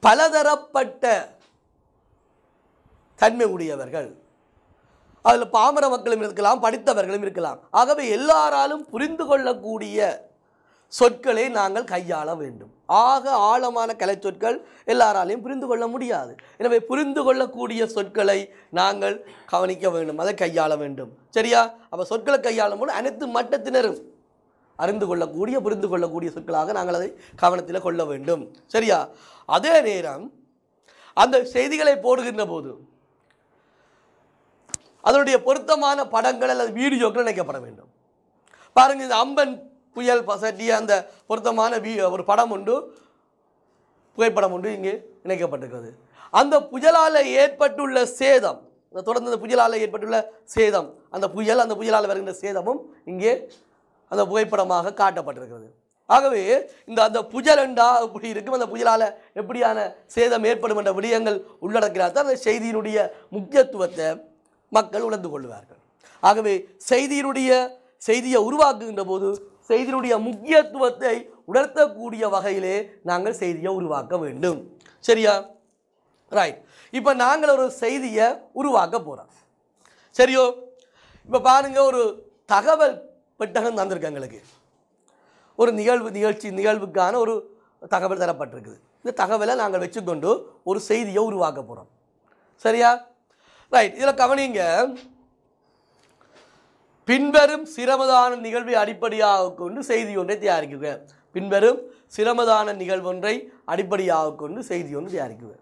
பலதரப்பட்ட தன்மை உடையவர்கள் அதில் பாமர மக்களும் இருக்கலாம் படித்தவர்களும் இருக்கலாம் ஆகவே எல்லாராலும் புரிந்து கொள்ளக்கூடிய சொற்களை நாங்கள் கையாள வேண்டும் ஆக ஆழமான கலை சொற்கள் எல்லாராலையும் புரிந்து கொள்ள முடியாது எனவே புரிந்து கொள்ளக்கூடிய சொற்களை நாங்கள் கவனிக்க வேண்டும் அதை கையாள வேண்டும் சரியா அப்போ சொற்களை கையாளும் போது அனைத்து மட்டத்தினரும் அறிந்து கொள்ளக்கூடிய புரிந்து கொள்ளக்கூடிய சொற்களாக நாங்கள் அதை கவனத்தில் கொள்ள வேண்டும் சரியா அதே நேரம் அந்த செய்திகளை போடுகின்ற போது அதனுடைய பொருத்தமான படங்கள் அல்லது வீடியோக்கள் இணைக்கப்பட வேண்டும் பாருங்கள் இந்த அம்பன் புயல் பசட்டி அந்த பொருத்தமான வீ ஒரு படம் உண்டு புகைப்படம் உண்டு இங்கே இணைக்கப்பட்டிருக்கிறது அந்த புயலால் ஏற்பட்டுள்ள சேதம் தொடர்ந்து அந்த புயலால் ஏற்பட்டுள்ள சேதம் அந்த புயல் அந்த புயலால் வருகின்ற சேதமும் இங்கே அந்த புகைப்படமாக காட்டப்பட்டிருக்கிறது ஆகவே இந்த அந்த என்றா இப்படி இருக்கும் அந்த புயலால் எப்படியான சேதம் ஏற்படும் என்ற விடயங்கள் உள்ளடக்கிறார்கள் அந்த செய்தியினுடைய முக்கியத்துவத்தை மக்கள் உணர்ந்து கொள்வார்கள் ஆகவே செய்தியினுடைய செய்தியை உருவாக்குகின்ற போது செய்தியினுடைய முக்கியத்துவத்தை உணர்த்தக்கூடிய வகையிலே நாங்கள் செய்தியை உருவாக்க வேண்டும் சரியா ரைட் இப்போ நாங்கள் ஒரு செய்தியை உருவாக்க போகிறோம் சரியோ இப்போ பாருங்கள் ஒரு தகவல் பெட்டகம் தந்திருக்கு எங்களுக்கு ஒரு நிகழ்வு நிகழ்ச்சி நிகழ்வுக்கான ஒரு தகவல் தரப்பட்டிருக்குது இந்த தகவலை நாங்கள் வச்சுக்கொண்டு ஒரு செய்தியை உருவாக்க போகிறோம் சரியா ரைட் இதில் கவனிங்க பின்வரும் சிரமதான நிகழ்வை அடிப்படையாக கொண்டு செய்தி ஒன்றை தயாரிக்குவேன் பின்வரும் சிரமதான நிகழ்வொன்றை அடிப்படையாக கொண்டு செய்தி ஒன்று தயாரிக்குவேன்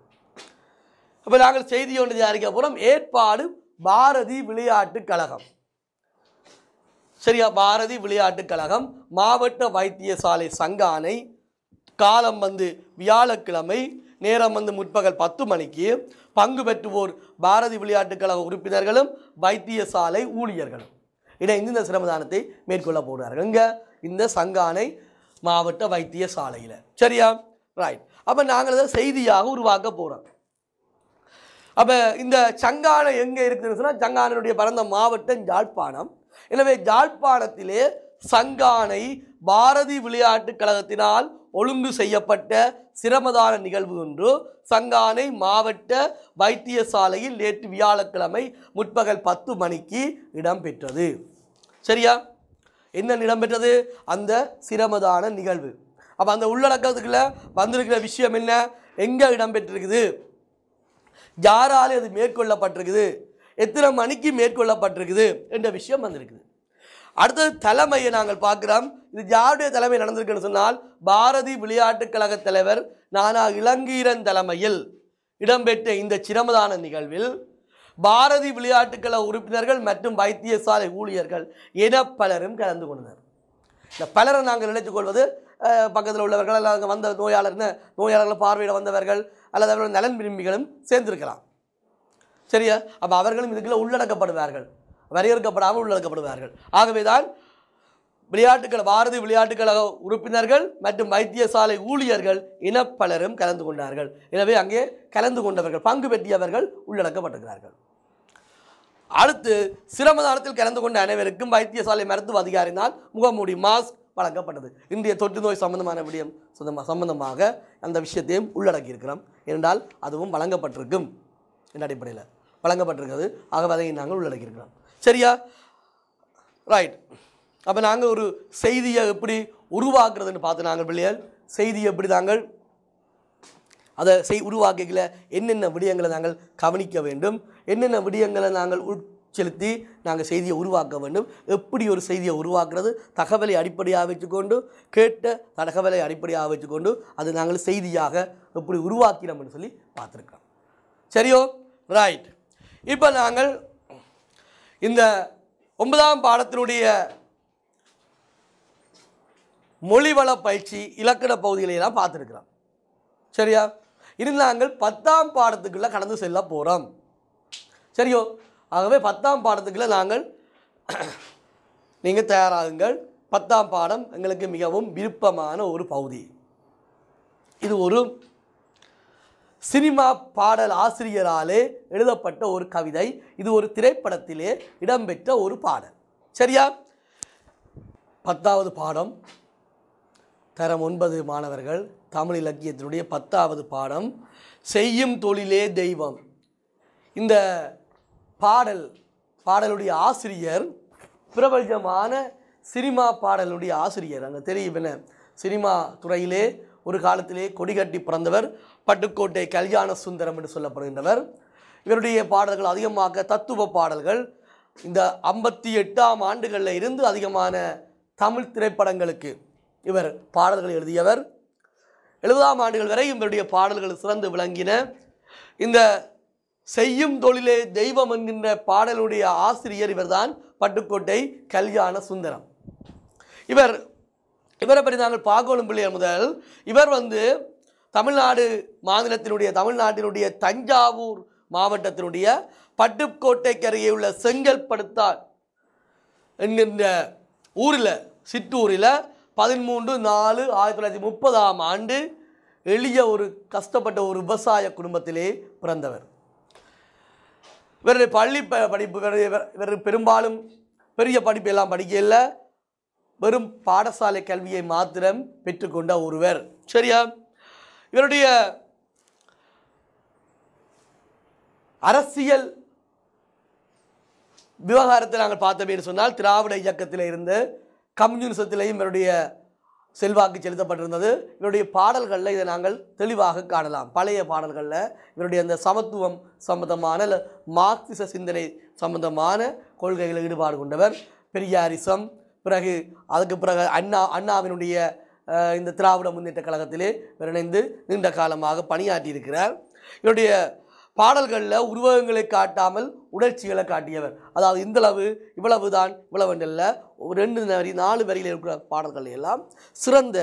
அப்போ நாங்கள் செய்தி ஒன்று தயாரிக்க போகிறோம் ஏற்பாடு பாரதி விளையாட்டு கழகம் சரியா பாரதி விளையாட்டுக் கழகம் மாவட்ட வைத்தியசாலை சங்கானை காலம் வந்து வியாழக்கிழமை நேரம் வந்து முற்பகல் பத்து மணிக்கு பங்கு பெற்றுவோர் பாரதி விளையாட்டுக் கழக உறுப்பினர்களும் வைத்தியசாலை ஊழியர்களும் இணைந்து இந்த சிரமதானத்தை மேற்கொள்ள போகிறார்கள் இங்கே இந்த சங்கானை மாவட்ட வைத்திய சாலையில் சரியா ரைட் அப்போ நாங்கள் இதை செய்தியாக உருவாக்க போகிறோம் அப்போ இந்த சங்கானை எங்கே இருக்குதுன்னு சொன்னால் சங்கானனுடைய பிறந்த மாவட்டம் ஜாழ்ப்பாணம் எனவே ஜாழ்ப்பாணத்திலே சங்கானை பாரதி விளையாட்டுக் கழகத்தினால் ஒழுங்கு செய்யப்பட்ட சிரமதான நிகழ்வு ஒன்று சங்கானை மாவட்ட வைத்தியசாலையில் நேற்று வியாழக்கிழமை முற்பகல் பத்து மணிக்கு இடம்பெற்றது சரியா என்ன இடம்பெற்றது அந்த சிரமதான நிகழ்வு அப்போ அந்த உள்ளடக்கத்துக்குள்ள வந்திருக்கிற விஷயம் என்ன எங்கே இடம்பெற்றிருக்குது யாரால் அது மேற்கொள்ளப்பட்டிருக்குது எத்தனை மணிக்கு மேற்கொள்ளப்பட்டிருக்குது என்ற விஷயம் வந்திருக்குது அடுத்தது தலைமையை நாங்கள் பார்க்குறோம் இது யாருடைய தலைமை நடந்திருக்குன்னு சொன்னால் பாரதி விளையாட்டுக் கழக தலைவர் நானா இளங்கீரன் தலைமையில் இடம்பெற்ற இந்த சிரமதான நிகழ்வில் பாரதி விளையாட்டுக் கழக உறுப்பினர்கள் மற்றும் வைத்தியசாலை ஊழியர்கள் என பலரும் கலந்து கொண்டனர் இந்த பலரை நாங்கள் நினைத்துக் கொள்வது பக்கத்தில் உள்ளவர்கள் அல்லது அங்கே வந்த நோயாளர்னு நோயாளர்களை பார்வையிட வந்தவர்கள் அல்லது அவர்கள் நலன் விரும்பிகளும் சேர்ந்திருக்கலாம் சரியா அப்போ அவர்களும் இதுக்குள்ளே உள்ளடக்கப்படுவார்கள் வரையறுக்கப்படாமல் உள்ளடக்கப்படுவார்கள் ஆகவேதான் விளையாட்டுக்கள் பாரதி விளையாட்டு கழக உறுப்பினர்கள் மற்றும் வைத்தியசாலை ஊழியர்கள் இனப்பலரும் பலரும் கலந்து கொண்டார்கள் எனவே அங்கே கலந்து கொண்டவர்கள் பங்கு பெற்றியவர்கள் உள்ளடக்கப்பட்டிருக்கிறார்கள் அடுத்து சிரமதானத்தில் கலந்து கொண்ட அனைவருக்கும் வைத்தியசாலை மருத்துவ அதிகாரினால் முகமூடி மாஸ்க் வழங்கப்பட்டது இந்திய தொற்று நோய் சம்பந்தமான விடயம் சம்பந்தமாக அந்த விஷயத்தையும் உள்ளடக்கியிருக்கிறோம் என்றால் அதுவும் வழங்கப்பட்டிருக்கும் என்ற அடிப்படையில் வழங்கப்பட்டிருக்கிறது ஆகவே அதை நாங்கள் உள்ளடக்கியிருக்கிறோம் சரியா ரைட் அப்போ நாங்கள் ஒரு செய்தியை எப்படி உருவாக்குறதுன்னு பார்த்து நாங்கள் பிள்ளைகள் செய்தியை எப்படி நாங்கள் அதை செய் உருவாக்கிக்கல என்னென்ன விடயங்களை நாங்கள் கவனிக்க வேண்டும் என்னென்ன விடயங்களை நாங்கள் உட்செலுத்தி நாங்கள் செய்தியை உருவாக்க வேண்டும் எப்படி ஒரு செய்தியை உருவாக்குறது தகவலை அடிப்படையாக வச்சுக்கொண்டு கேட்ட தகவலை அடிப்படையாக வச்சுக்கொண்டு அது நாங்கள் செய்தியாக எப்படி உருவாக்கிறோம்னு சொல்லி பார்த்துருக்கோம் சரியோ ரைட் இப்போ நாங்கள் இந்த ஒன்பதாம் பாடத்தினுடைய மொழிவள பயிற்சி இலக்கண பகுதிகளையெல்லாம் பார்த்துருக்குறோம் சரியா இனி நாங்கள் பத்தாம் பாடத்துக்குள்ளே கடந்து செல்ல போகிறோம் சரியோ ஆகவே பத்தாம் பாடத்துக்குள்ளே நாங்கள் நீங்கள் தயாராகுங்கள் பத்தாம் பாடம் எங்களுக்கு மிகவும் விருப்பமான ஒரு பகுதி இது ஒரு சினிமா பாடல் ஆசிரியராலே எழுதப்பட்ட ஒரு கவிதை இது ஒரு திரைப்படத்திலே இடம்பெற்ற ஒரு பாடல் சரியா பத்தாவது பாடம் தரம் ஒன்பது மாணவர்கள் தமிழ் இலக்கியத்தினுடைய பத்தாவது பாடம் செய்யும் தொழிலே தெய்வம் இந்த பாடல் பாடலுடைய ஆசிரியர் பிரபஞ்சமான சினிமா பாடலுடைய ஆசிரியர் அங்கே தெரியும் என்ன சினிமா துறையிலே ஒரு காலத்திலே கொடிகட்டி பிறந்தவர் பட்டுக்கோட்டை கல்யாண சுந்தரம் என்று சொல்லப்படுகின்றனர் இவருடைய பாடல்கள் அதிகமாக தத்துவ பாடல்கள் இந்த ஐம்பத்தி எட்டாம் ஆண்டுகளில் இருந்து அதிகமான தமிழ் திரைப்படங்களுக்கு இவர் பாடல்கள் எழுதியவர் எழுபதாம் ஆண்டுகள் வரை இவருடைய பாடல்கள் சிறந்து விளங்கின இந்த செய்யும் தொழிலே தெய்வம் என்கின்ற பாடலுடைய ஆசிரியர் இவர்தான் பட்டுக்கோட்டை கல்யாண சுந்தரம் இவர் இவரை பற்றி நாங்கள் பாகோலும் பிள்ளையர் முதல் இவர் வந்து தமிழ்நாடு மாநிலத்தினுடைய தமிழ்நாட்டினுடைய தஞ்சாவூர் மாவட்டத்தினுடைய பட்டுக்கோட்டைக்கு அருகே உள்ள செங்கல்படுத்தான் என்கின்ற ஊரில் சிற்றூரில் பதிமூன்று நாலு ஆயிரத்தி தொள்ளாயிரத்தி முப்பதாம் ஆண்டு எளிய ஒரு கஷ்டப்பட்ட ஒரு விவசாய குடும்பத்திலே பிறந்தவர் இவருடைய பள்ளி ப படிப்பு இவர் பெரும்பாலும் பெரிய படிப்பு எல்லாம் படிக்கல வெறும் பாடசாலை கல்வியை மாத்திரம் பெற்றுக்கொண்ட ஒருவர் சரியா இவருடைய அரசியல் விவகாரத்தை நாங்கள் பார்த்தோம் சொன்னால் திராவிட இயக்கத்தில் இருந்து கம்யூனிசத்திலையும் இவருடைய செல்வாக்கு செலுத்தப்பட்டிருந்தது இவருடைய பாடல்களில் இதை நாங்கள் தெளிவாக காணலாம் பழைய பாடல்களில் இவருடைய அந்த சமத்துவம் சம்பந்தமான மார்க்சிச சிந்தனை சம்பந்தமான கொள்கைகளில் ஈடுபாடு கொண்டவர் பெரியாரிசம் பிறகு அதுக்கு பிறகு அண்ணா அண்ணாவினுடைய இந்த திராவிட முன்னேற்ற கழகத்திலே இணைந்து நீண்ட காலமாக பணியாற்றியிருக்கிறார் இவருடைய பாடல்களில் உருவகங்களை காட்டாமல் உணர்ச்சிகளை காட்டியவர் அதாவது இந்தளவு இவ்வளவு தான் இவ்வளவுன்றல்ல ரெண்டு வரி நாலு வரியில் இருக்கிற பாடல்கள் எல்லாம் சிறந்த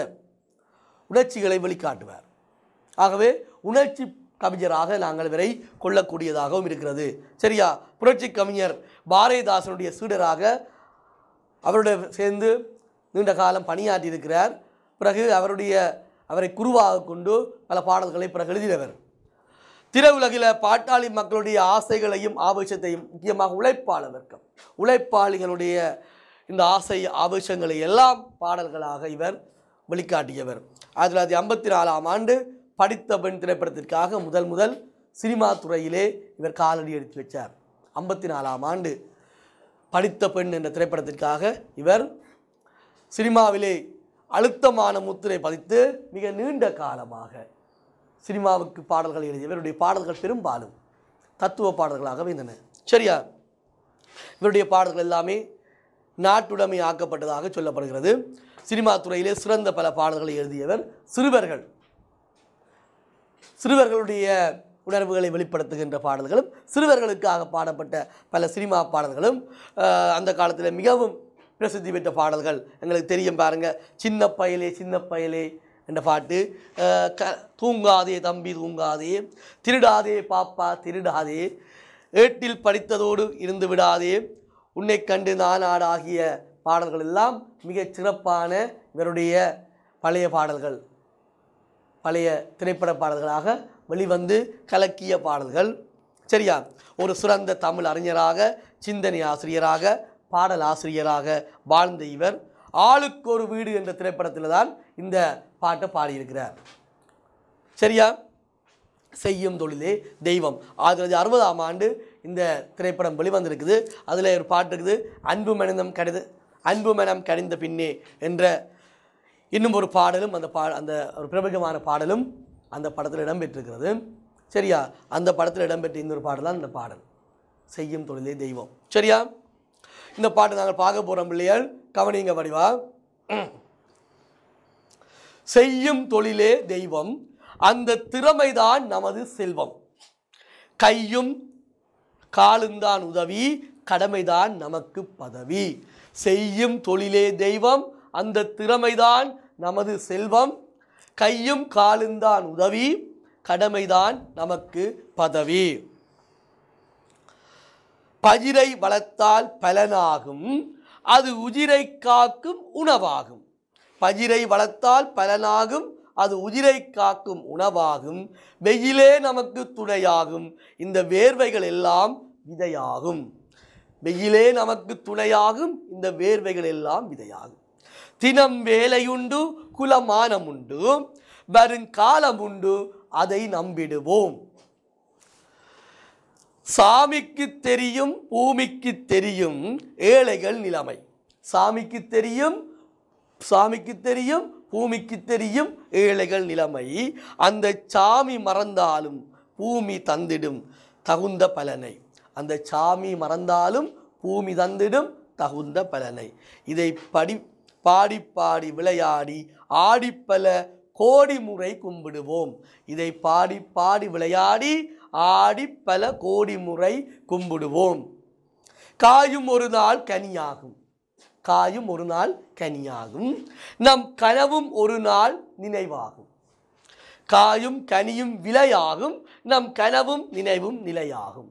உணர்ச்சிகளை வெளிக்காட்டுவார் ஆகவே உணர்ச்சி கவிஞராக நாங்கள் விரை கொள்ளக்கூடியதாகவும் இருக்கிறது சரியா புரட்சி கவிஞர் பாரதிதாசனுடைய சீடராக அவருடைய சேர்ந்து நீண்ட காலம் பணியாற்றியிருக்கிறார் பிறகு அவருடைய அவரை குருவாக கொண்டு பல பாடல்களை பிறகு எழுதினவர் திரவுலகில் பாட்டாளி மக்களுடைய ஆசைகளையும் ஆவேசத்தையும் முக்கியமாக உழைப்பாளர் வர்க்கம் உழைப்பாளிகளுடைய இந்த ஆசை ஆவேசங்களை எல்லாம் பாடல்களாக இவர் வெளிக்காட்டியவர் ஆயிரத்தி தொள்ளாயிரத்தி ஐம்பத்தி நாலாம் ஆண்டு படித்த பெண் திரைப்படத்திற்காக முதல் முதல் சினிமா துறையிலே இவர் காலடி எடுத்து வச்சார் ஐம்பத்தி நாலாம் ஆண்டு படித்த பெண் என்ற திரைப்படத்திற்காக இவர் சினிமாவிலே அழுத்தமான முத்திரை பதித்து மிக நீண்ட காலமாக சினிமாவுக்கு பாடல்கள் எழுதிய இவருடைய பாடல்கள் பெரும்பாலும் தத்துவ பாடல்களாகவே இருந்தன சரியா இவருடைய பாடல்கள் எல்லாமே நாட்டுடைமை ஆக்கப்பட்டதாக சொல்லப்படுகிறது சினிமா துறையிலே சிறந்த பல பாடல்களை எழுதியவர் சிறுவர்கள் சிறுவர்களுடைய உணர்வுகளை வெளிப்படுத்துகின்ற பாடல்களும் சிறுவர்களுக்காக பாடப்பட்ட பல சினிமா பாடல்களும் அந்த காலத்தில் மிகவும் பிரசித்தி பெற்ற பாடல்கள் எங்களுக்கு தெரியும் பாருங்கள் சின்ன பயலே சின்ன பயலே என்ற பாட்டு க தூங்காதே தம்பி தூங்காதே திருடாதே பாப்பா திருடாதே ஏட்டில் படித்ததோடு இருந்து விடாதே உன்னை கண்டு நான் ஆடாகிய பாடல்கள் எல்லாம் மிக சிறப்பான இவருடைய பழைய பாடல்கள் பழைய திரைப்பட பாடல்களாக வெளிவந்து கலக்கிய பாடல்கள் சரியா ஒரு சிறந்த தமிழ் அறிஞராக சிந்தனை ஆசிரியராக பாடல் ஆசிரியராக வாழ்ந்த இவர் ஆளுக்கு ஒரு வீடு என்ற திரைப்படத்தில் தான் இந்த பாட்டை பாடியிருக்கிறார் சரியா செய்யும் தொழிலே தெய்வம் ஆயிரத்தி தொள்ளாயிரத்தி அறுபதாம் ஆண்டு இந்த திரைப்படம் வெளிவந்திருக்குது அதில் ஒரு பாட்டு இருக்குது அன்பு மனிதம் கடித அன்பு மனம் கடிந்த பின்னே என்ற இன்னும் ஒரு பாடலும் அந்த பா அந்த ஒரு பிரபலமான பாடலும் அந்த படத்தில் இடம்பெற்றிருக்கிறது சரியா அந்த படத்தில் இடம்பெற்ற இன்னொரு பாடல் தான் இந்த பாடல் செய்யும் தொழிலே தெய்வம் சரியா இந்த பாட்டு நாங்கள் பார்க்க போகிறோம் பிள்ளைகள் கவனிங்க வடிவா செய்யும் தொழிலே தெய்வம் அந்த திறமைதான் நமது செல்வம் கையும் காலுந்தான் உதவி கடமைதான் நமக்கு பதவி செய்யும் தொழிலே தெய்வம் அந்த திறமைதான் நமது செல்வம் கையும் காலுந்தான் உதவி கடமைதான் நமக்கு பதவி பயிரை வளர்த்தால் பலனாகும் அது உயிரை காக்கும் உணவாகும் பயிரை வளர்த்தால் பலனாகும் அது உயிரை காக்கும் உணவாகும் வெயிலே நமக்கு துணையாகும் இந்த வேர்வைகள் எல்லாம் விதையாகும் வெயிலே நமக்கு துணையாகும் இந்த வேர்வைகள் எல்லாம் விதையாகும் தினம் வேலையுண்டு குலமானம் உண்டு வருங்காலம் உண்டு அதை நம்பிடுவோம் சாமிக்கு தெரியும் பூமிக்கு தெரியும் ஏழைகள் நிலைமை சாமிக்கு தெரியும் சாமிக்கு தெரியும் பூமிக்கு தெரியும் ஏழைகள் நிலைமை அந்த சாமி மறந்தாலும் பூமி தந்திடும் தகுந்த பலனை அந்த சாமி மறந்தாலும் பூமி தந்திடும் தகுந்த பலனை இதை படி பாடி பாடி விளையாடி ஆடிப்பல கோடி முறை கும்பிடுவோம் இதை பாடி பாடி விளையாடி ஆடி பல கோடி முறை கும்பிடுவோம் காயும் ஒரு நாள் கனியாகும் காயும் ஒரு நாள் கனியாகும் நம் கனவும் ஒரு நாள் நினைவாகும் காயும் கனியும் விலையாகும் நம் கனவும் நினைவும் நிலையாகும்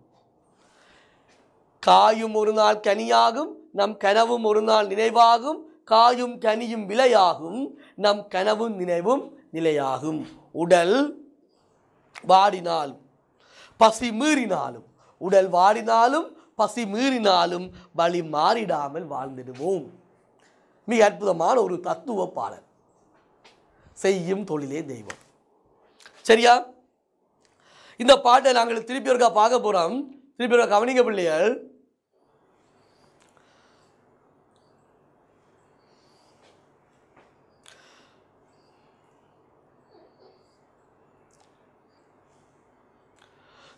காயும் ஒரு நாள் கனியாகும் நம் கனவும் ஒரு நாள் நினைவாகும் காயும் கனியும் விலையாகும் நம் கனவும் நினைவும் நிலையாகும் உடல் வாடினால் பசி மீறினாலும் உடல் வாடினாலும் பசி மீறினாலும் வழி மாறிடாமல் வாழ்ந்திடுவோம் மிக அற்புதமான ஒரு தத்துவ பாடல் செய்யும் தொழிலே தெய்வம் சரியா இந்த பாட்டை நாங்கள் திருப்பி ஒருக்கா பார்க்க போகிறோம் திருப்பி ஒரு கவனிக்க பிள்ளைகள்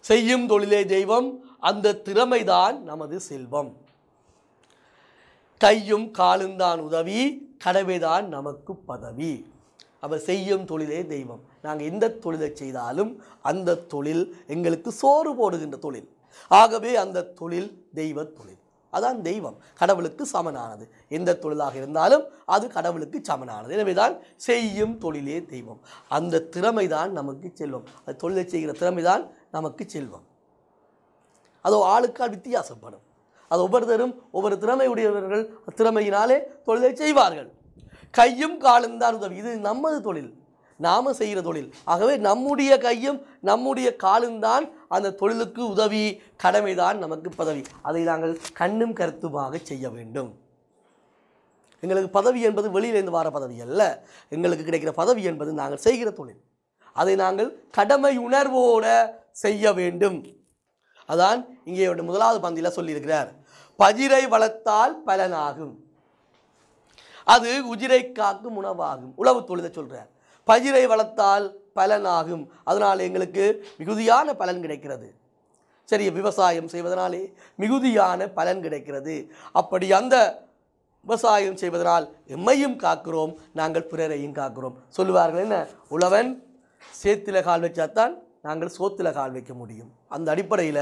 செய்யும் தொழிலே தெய்வம் அந்த திறமைதான் நமது செல்வம் கையும் காலுந்தான் உதவி கடவைதான் நமக்கு பதவி அவள் செய்யும் தொழிலே தெய்வம் நாங்கள் எந்த தொழிலை செய்தாலும் அந்த தொழில் எங்களுக்கு சோறு போடுகின்ற தொழில் ஆகவே அந்த தொழில் தெய்வ தொழில் அதான் தெய்வம் கடவுளுக்கு சமனானது எந்த தொழிலாக இருந்தாலும் அது கடவுளுக்கு சமனானது எனவே தான் செய்யும் தொழிலே தெய்வம் அந்த திறமைதான் நமக்கு செல்வம் அது தொழிலை செய்கிற திறமை தான் நமக்கு செல்வம் அது ஆளுக்கால் வித்தியாசப்படும் அது ஒவ்வொருத்தரும் ஒவ்வொரு திறமையுடையவர்கள் திறமையினாலே தொழிலை செய்வார்கள் கையும் காலும் தான் உதவி இது நமது தொழில் நாம் செய்கிற தொழில் ஆகவே நம்முடைய கையும் நம்முடைய காலும் தான் அந்த தொழிலுக்கு உதவி கடமைதான் நமக்கு பதவி அதை நாங்கள் கண்ணும் கருத்துமாக செய்ய வேண்டும் எங்களுக்கு பதவி என்பது வெளியிலேருந்து வர பதவி அல்ல எங்களுக்கு கிடைக்கிற பதவி என்பது நாங்கள் செய்கிற தொழில் அதை நாங்கள் கடமை உணர்வோடு செய்ய வேண்டும் அதான் இங்கே முதலாவது பந்தியில் சொல்லியிருக்கிறார் பஜிரை வளர்த்தால் பலனாகும் அது உஜிரை காக்கும் உணவாகும் உழவு தொழுத சொல்கிறார் பஜிரை வளர்த்தால் பலனாகும் அதனால் எங்களுக்கு மிகுதியான பலன் கிடைக்கிறது சரி விவசாயம் செய்வதனாலே மிகுதியான பலன் கிடைக்கிறது அப்படி அந்த விவசாயம் செய்வதனால் எம்மையும் காக்கிறோம் நாங்கள் பிறரையும் காக்கிறோம் சொல்லுவார்கள் என்ன உழவன் சேத்தில கால் வச்சாத்தான் நாங்கள் சோத்தில் கால் வைக்க முடியும் அந்த அடிப்படையில்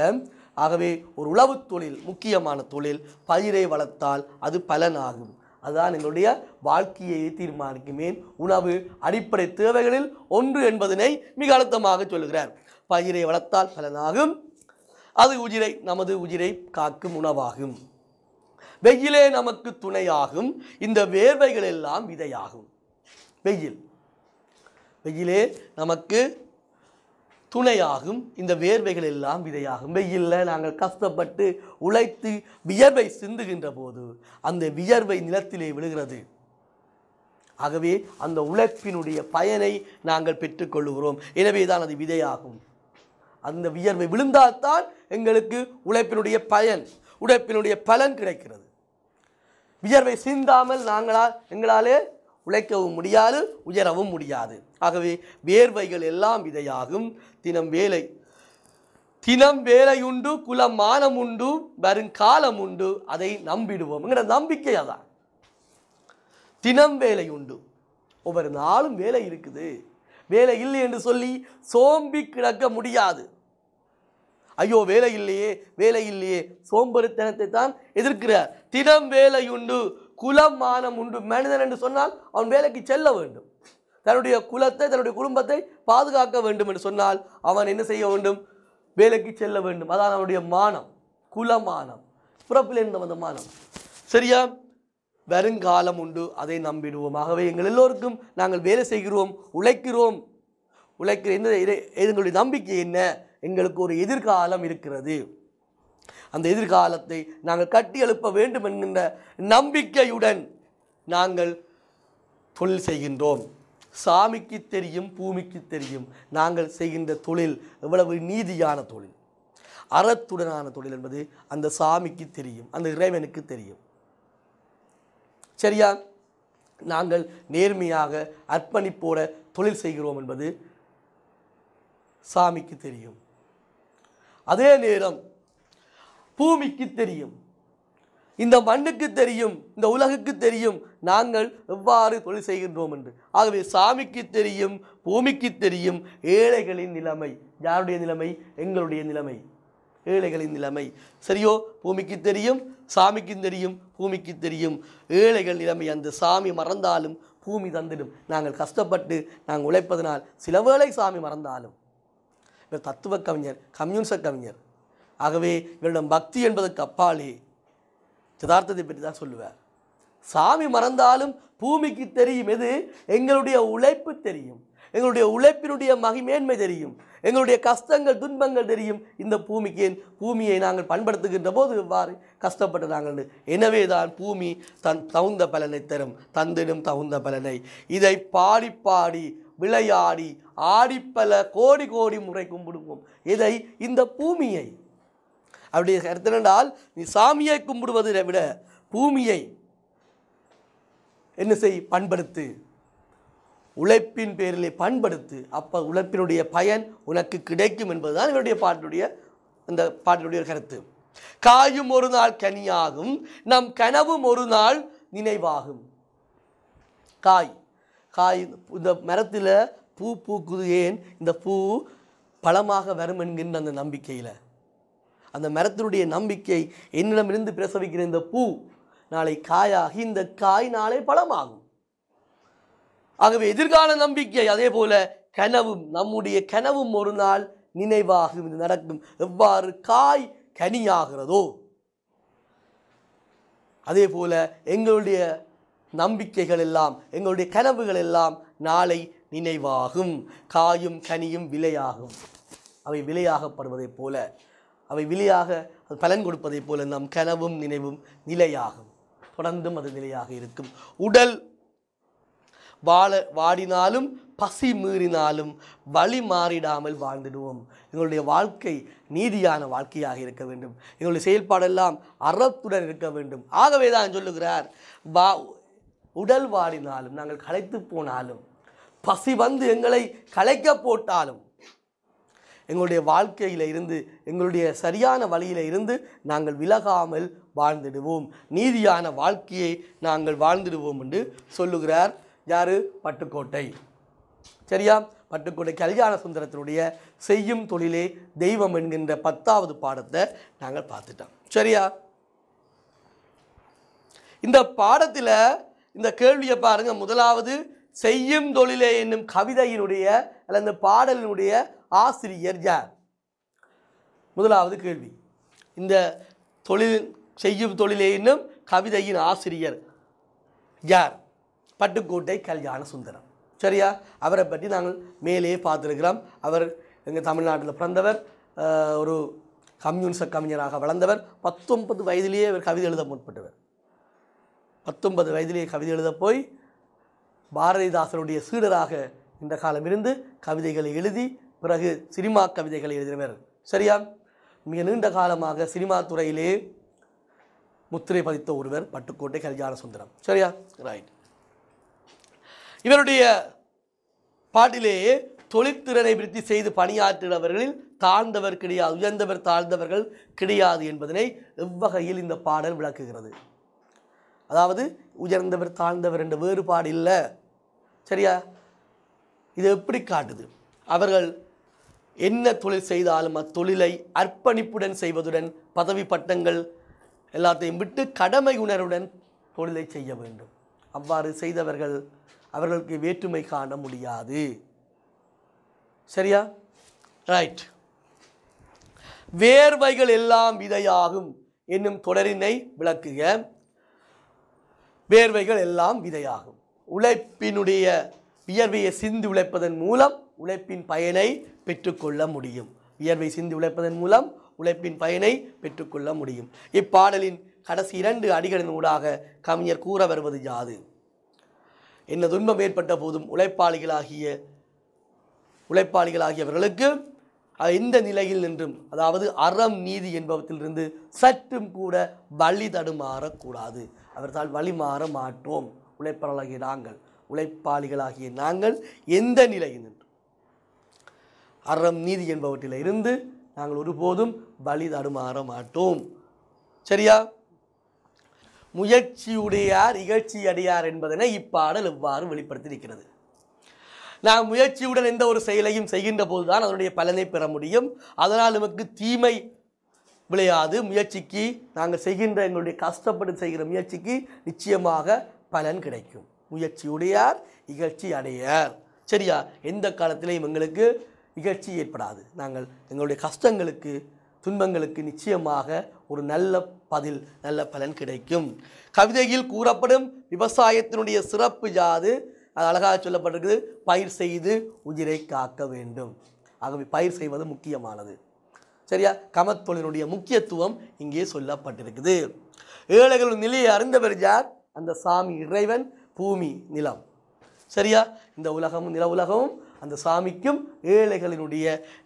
ஆகவே ஒரு உழவு தொழில் முக்கியமான தொழில் பயிரை வளர்த்தால் அது பலனாகும் அதுதான் எங்களுடைய வாழ்க்கையை தீர்மானிக்குமே உணவு அடிப்படை தேவைகளில் ஒன்று என்பதனை மிக அழுத்தமாக சொல்கிறார் பயிரை வளர்த்தால் பலனாகும் அது உயிரை நமது உயிரை காக்கும் உணவாகும் வெயிலே நமக்கு துணையாகும் இந்த வேர்வைகள் எல்லாம் விதையாகும் வெயில் வெயிலே நமக்கு துணையாகும் இந்த வேர்வைகள் எல்லாம் விதையாகும் வெயில்ல நாங்கள் கஷ்டப்பட்டு உழைத்து வியர்வை சிந்துகின்ற போது அந்த வியர்வை நிலத்திலே விழுகிறது ஆகவே அந்த உழைப்பினுடைய பயனை நாங்கள் பெற்றுக்கொள்கிறோம் எனவே தான் அது விதையாகும் அந்த வியர்வை விழுந்தால்தான் எங்களுக்கு உழைப்பினுடைய பயன் உழைப்பினுடைய பலன் கிடைக்கிறது வியர்வை சிந்தாமல் நாங்களால் எங்களாலே உழைக்கவும் முடியாது உயரவும் முடியாது ஆகவே வேர்வைகள் எல்லாம் விதையாகும் தினம் வேலை தினம் வேலையுண்டு குலமானம் உண்டு வருங்காலம் உண்டு அதை நம்பிடுவோம்ங்கிற நம்பிக்கை அதான் தினம் வேலை உண்டு ஒவ்வொரு நாளும் வேலை இருக்குது வேலை இல்லை என்று சொல்லி சோம்பி கிடக்க முடியாது ஐயோ வேலை இல்லையே வேலை இல்லையே சோம்பரித்தனத்தை தான் எதிர்க்கிறார் தினம் வேலை உண்டு குலம் மானம் உண்டு மனிதன் என்று சொன்னால் அவன் வேலைக்கு செல்ல வேண்டும் தன்னுடைய குலத்தை தன்னுடைய குடும்பத்தை பாதுகாக்க வேண்டும் என்று சொன்னால் அவன் என்ன செய்ய வேண்டும் வேலைக்கு செல்ல வேண்டும் அதான் அவனுடைய மானம் குலமானம் பிறப்பில் இருந்த அந்த மானம் சரியா வருங்காலம் உண்டு அதை நம்பிடுவோம் ஆகவே எங்கள் எல்லோருக்கும் நாங்கள் வேலை செய்கிறோம் உழைக்கிறோம் உழைக்கிற எந்த எங்களுடைய நம்பிக்கை என்ன எங்களுக்கு ஒரு எதிர்காலம் இருக்கிறது அந்த எதிர்காலத்தை நாங்கள் கட்டி எழுப்ப வேண்டும் என்கின்ற நம்பிக்கையுடன் நாங்கள் தொழில் செய்கின்றோம் சாமிக்கு தெரியும் பூமிக்கு தெரியும் நாங்கள் செய்கின்ற தொழில் எவ்வளவு நீதியான தொழில் அறத்துடனான தொழில் என்பது அந்த சாமிக்கு தெரியும் அந்த இறைவனுக்கு தெரியும் சரியா நாங்கள் நேர்மையாக அர்ப்பணிப்போட தொழில் செய்கிறோம் என்பது சாமிக்கு தெரியும் அதே நேரம் பூமிக்கு தெரியும் இந்த மண்ணுக்கு தெரியும் இந்த உலகுக்கு தெரியும் நாங்கள் எவ்வாறு தொழில் செய்கின்றோம் என்று ஆகவே சாமிக்கு தெரியும் பூமிக்கு தெரியும் ஏழைகளின் நிலைமை யாருடைய நிலைமை எங்களுடைய நிலைமை ஏழைகளின் நிலைமை சரியோ பூமிக்கு தெரியும் சாமிக்கும் தெரியும் பூமிக்கு தெரியும் ஏழைகள் நிலைமை அந்த சாமி மறந்தாலும் பூமி தந்திடும் நாங்கள் கஷ்டப்பட்டு நாங்கள் உழைப்பதனால் சில வேளை சாமி மறந்தாலும் இவர் தத்துவ கவிஞர் கம்யூனிச கவிஞர் ஆகவே இவரிடம் பக்தி என்பதற்கு அப்பாலே சிதார்த்தத்தை பற்றி தான் சொல்லுவார் சாமி மறந்தாலும் பூமிக்கு தெரியும் எது எங்களுடைய உழைப்பு தெரியும் எங்களுடைய உழைப்பினுடைய மகிமேன்மை தெரியும் எங்களுடைய கஷ்டங்கள் துன்பங்கள் தெரியும் இந்த பூமிக்கு ஏன் பூமியை நாங்கள் பண்படுத்துகின்ற போது இவ்வாறு கஷ்டப்பட்டு நாங்கள் எனவே தான் பூமி தன் தகுந்த பலனை தரும் தந்திடும் தகுந்த பலனை இதை பாடி பாடி விளையாடி ஆடிப்பல கோடி கோடி முறை கும்பிடுவோம் இதை இந்த பூமியை அவருடைய கருத்து நீ சாமியை கும்பிடுவதை விட பூமியை என்ன செய் பண்படுத்து உழைப்பின் பேரிலே பண்படுத்து அப்போ உழைப்பினுடைய பயன் உனக்கு கிடைக்கும் என்பதுதான் இவருடைய பாட்டினுடைய அந்த பாட்டினுடைய கருத்து காயும் ஒரு நாள் கனியாகும் நம் கனவும் ஒரு நாள் நினைவாகும் காய் காய் இந்த மரத்தில் பூ பூக்குது ஏன் இந்த பூ பழமாக வரும் என்கின்ற அந்த நம்பிக்கையில் அந்த மரத்தினுடைய நம்பிக்கை என்னிடமிருந்து பிரசவிக்கிற இந்த பூ நாளை காயாகி இந்த காய் நாளை பழமாகும் ஆகவே எதிர்கால நம்பிக்கை அதே போல கனவும் நம்முடைய கனவும் ஒரு நாள் நினைவாகும் இது நடக்கும் எவ்வாறு காய் கனியாகிறதோ அதே போல எங்களுடைய நம்பிக்கைகள் எல்லாம் எங்களுடைய கனவுகள் எல்லாம் நாளை நினைவாகும் காயும் கனியும் விலையாகும் அவை விலையாகப்படுவதைப் போல அவை விலியாக அது பலன் கொடுப்பதைப் போல நம் கனவும் நினைவும் நிலையாகும் தொடர்ந்தும் அது நிலையாக இருக்கும் உடல் வாழ வாடினாலும் பசி மீறினாலும் வழி மாறிடாமல் வாழ்ந்துடுவோம் எங்களுடைய வாழ்க்கை நீதியான வாழ்க்கையாக இருக்க வேண்டும் எங்களுடைய செயல்பாடெல்லாம் அறத்துடன் இருக்க வேண்டும் ஆகவே தான் சொல்லுகிறார் வா உடல் வாடினாலும் நாங்கள் களைத்து போனாலும் பசி வந்து எங்களை களைக்க போட்டாலும் எங்களுடைய வாழ்க்கையில் இருந்து எங்களுடைய சரியான வழியில் இருந்து நாங்கள் விலகாமல் வாழ்ந்துடுவோம் நீதியான வாழ்க்கையை நாங்கள் வாழ்ந்துடுவோம் என்று சொல்லுகிறார் யார் பட்டுக்கோட்டை சரியா பட்டுக்கோட்டை கல்யாண சுந்தரத்தினுடைய செய்யும் தொழிலே தெய்வம் என்கின்ற பத்தாவது பாடத்தை நாங்கள் பார்த்துட்டோம் சரியா இந்த பாடத்தில் இந்த கேள்வியை பாருங்கள் முதலாவது செய்யும் தொழிலே என்னும் கவிதையினுடைய அல்ல அந்த பாடலினுடைய ஆசிரியர் யார் முதலாவது கேள்வி இந்த தொழில் செய்யும் தொழிலே இன்னும் கவிதையின் ஆசிரியர் யார் பட்டுக்கோட்டை கல்யாண சுந்தரம் சரியா அவரை பற்றி நாங்கள் மேலே பார்த்துருக்கிறோம் அவர் எங்கள் தமிழ்நாட்டில் பிறந்தவர் ஒரு கம்யூனிச கவிஞராக வளர்ந்தவர் பத்தொன்பது வயதிலேயே அவர் கவிதை எழுத முற்பட்டவர் பத்தொன்பது வயதிலேயே கவிதை எழுத போய் பாரதிதாசனுடைய சீடராக இந்த காலம் இருந்து கவிதைகளை எழுதி பிறகு சினிமா கவிதைகளை எழுதினவர் சரியா மிக நீண்ட காலமாக சினிமா துறையிலே முத்திரை பதித்த ஒருவர் பட்டுக்கோட்டை கல்யாண சுந்தரம் சரியா ரைட் இவருடைய பாட்டிலே தொழிற்திறனை விருத்தி செய்து பணியாற்றுகிறவர்களில் தாழ்ந்தவர் கிடையாது உயர்ந்தவர் தாழ்ந்தவர்கள் கிடையாது என்பதனை எவ்வகையில் இந்த பாடல் விளக்குகிறது அதாவது உயர்ந்தவர் தாழ்ந்தவர் என்ற வேறுபாடு இல்லை சரியா இது எப்படி காட்டுது அவர்கள் என்ன தொழில் செய்தாலும் அத்தொழிலை அர்ப்பணிப்புடன் செய்வதுடன் பதவி பட்டங்கள் எல்லாத்தையும் விட்டு கடமை உணர்வுடன் தொழிலை செய்ய வேண்டும் அவ்வாறு செய்தவர்கள் அவர்களுக்கு வேற்றுமை காண முடியாது சரியா ரைட் வேர்வைகள் எல்லாம் விதையாகும் என்னும் தொடரினை விளக்குக வேர்வைகள் எல்லாம் விதையாகும் உழைப்பினுடைய வியர்வையை சிந்து உழைப்பதன் மூலம் உழைப்பின் பயனை பெற்றுக்கொள்ள முடியும் வியர்வை சிந்தி உழைப்பதன் மூலம் உழைப்பின் பயனை பெற்றுக்கொள்ள முடியும் இப்பாடலின் கடைசி இரண்டு அடிகளின் ஊடாக கவிஞர் கூற வருவது யாது என்ன துன்பம் ஏற்பட்ட போதும் உழைப்பாளிகளாகிய உழைப்பாளிகளாகியவர்களுக்கு இந்த நிலையில் நின்றும் அதாவது அறம் நீதி என்பவற்றிலிருந்து சற்றும் கூட வழி தடுமாறக்கூடாது அவர்களால் வழி மாற மாட்டோம் உழைப்பாளர்களாகிய நாங்கள் உழைப்பாளிகளாகிய நாங்கள் எந்த நிலையில் அறம் நீதி என்பவற்றில் இருந்து நாங்கள் ஒருபோதும் பலி தடுமாற மாட்டோம் சரியா முயற்சியுடையார் இகழ்ச்சி அடையார் என்பதனை இப்பாடல் எவ்வாறு வெளிப்படுத்தியிருக்கிறது நாம் முயற்சியுடன் எந்த ஒரு செயலையும் செய்கின்ற போதுதான் அதனுடைய பலனை பெற முடியும் அதனால் நமக்கு தீமை விளையாது முயற்சிக்கு நாங்கள் செய்கின்ற எங்களுடைய கஷ்டப்பட்டு செய்கிற முயற்சிக்கு நிச்சயமாக பலன் கிடைக்கும் முயற்சியுடையார் இகழ்ச்சி அடையார் சரியா எந்த காலத்திலையும் எங்களுக்கு இகழ்ச்சி ஏற்படாது நாங்கள் எங்களுடைய கஷ்டங்களுக்கு துன்பங்களுக்கு நிச்சயமாக ஒரு நல்ல பதில் நல்ல பலன் கிடைக்கும் கவிதையில் கூறப்படும் விவசாயத்தினுடைய சிறப்பு ஜாது அது அழகாக சொல்லப்பட்டிருக்குது பயிர் செய்து உயிரை காக்க வேண்டும் ஆகவே பயிர் செய்வது முக்கியமானது சரியா கமத்தொழிலுடைய முக்கியத்துவம் இங்கே சொல்லப்பட்டிருக்குது ஏழைகள் நிலையை அறிந்தவர் யார் அந்த சாமி இறைவன் பூமி நிலம் சரியா இந்த உலகமும் நில உலகமும் அந்த சாமிக்கும் ஏழைகளினுடைய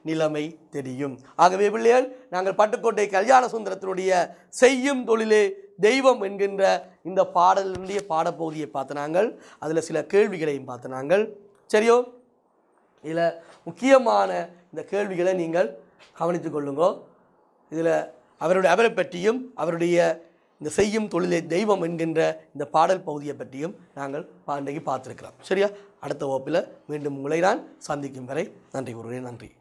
நிலைமை தெரியும் ஆகவே பிள்ளைகள் நாங்கள் பட்டுக்கோட்டை கல்யாண சுந்தரத்தினுடைய செய்யும் தொழிலே தெய்வம் என்கின்ற இந்த பாடலினுடைய பாடப்பகுதியை பார்த்து நாங்கள் அதில் சில கேள்விகளையும் பார்த்து நாங்கள் சரியோ இதில் முக்கியமான இந்த கேள்விகளை நீங்கள் கவனித்து கொள்ளுங்கோ இதில் அவருடைய அவரை பற்றியும் அவருடைய இந்த செய்யும் தொழிலை தெய்வம் என்கின்ற இந்த பாடல் பகுதியை பற்றியும் நாங்கள் இன்றைக்கு பார்த்துருக்கிறோம் சரியா அடுத்த வகுப்பில் மீண்டும் உங்களை நான் சந்திக்கும் வரை நன்றி ஒரு நன்றி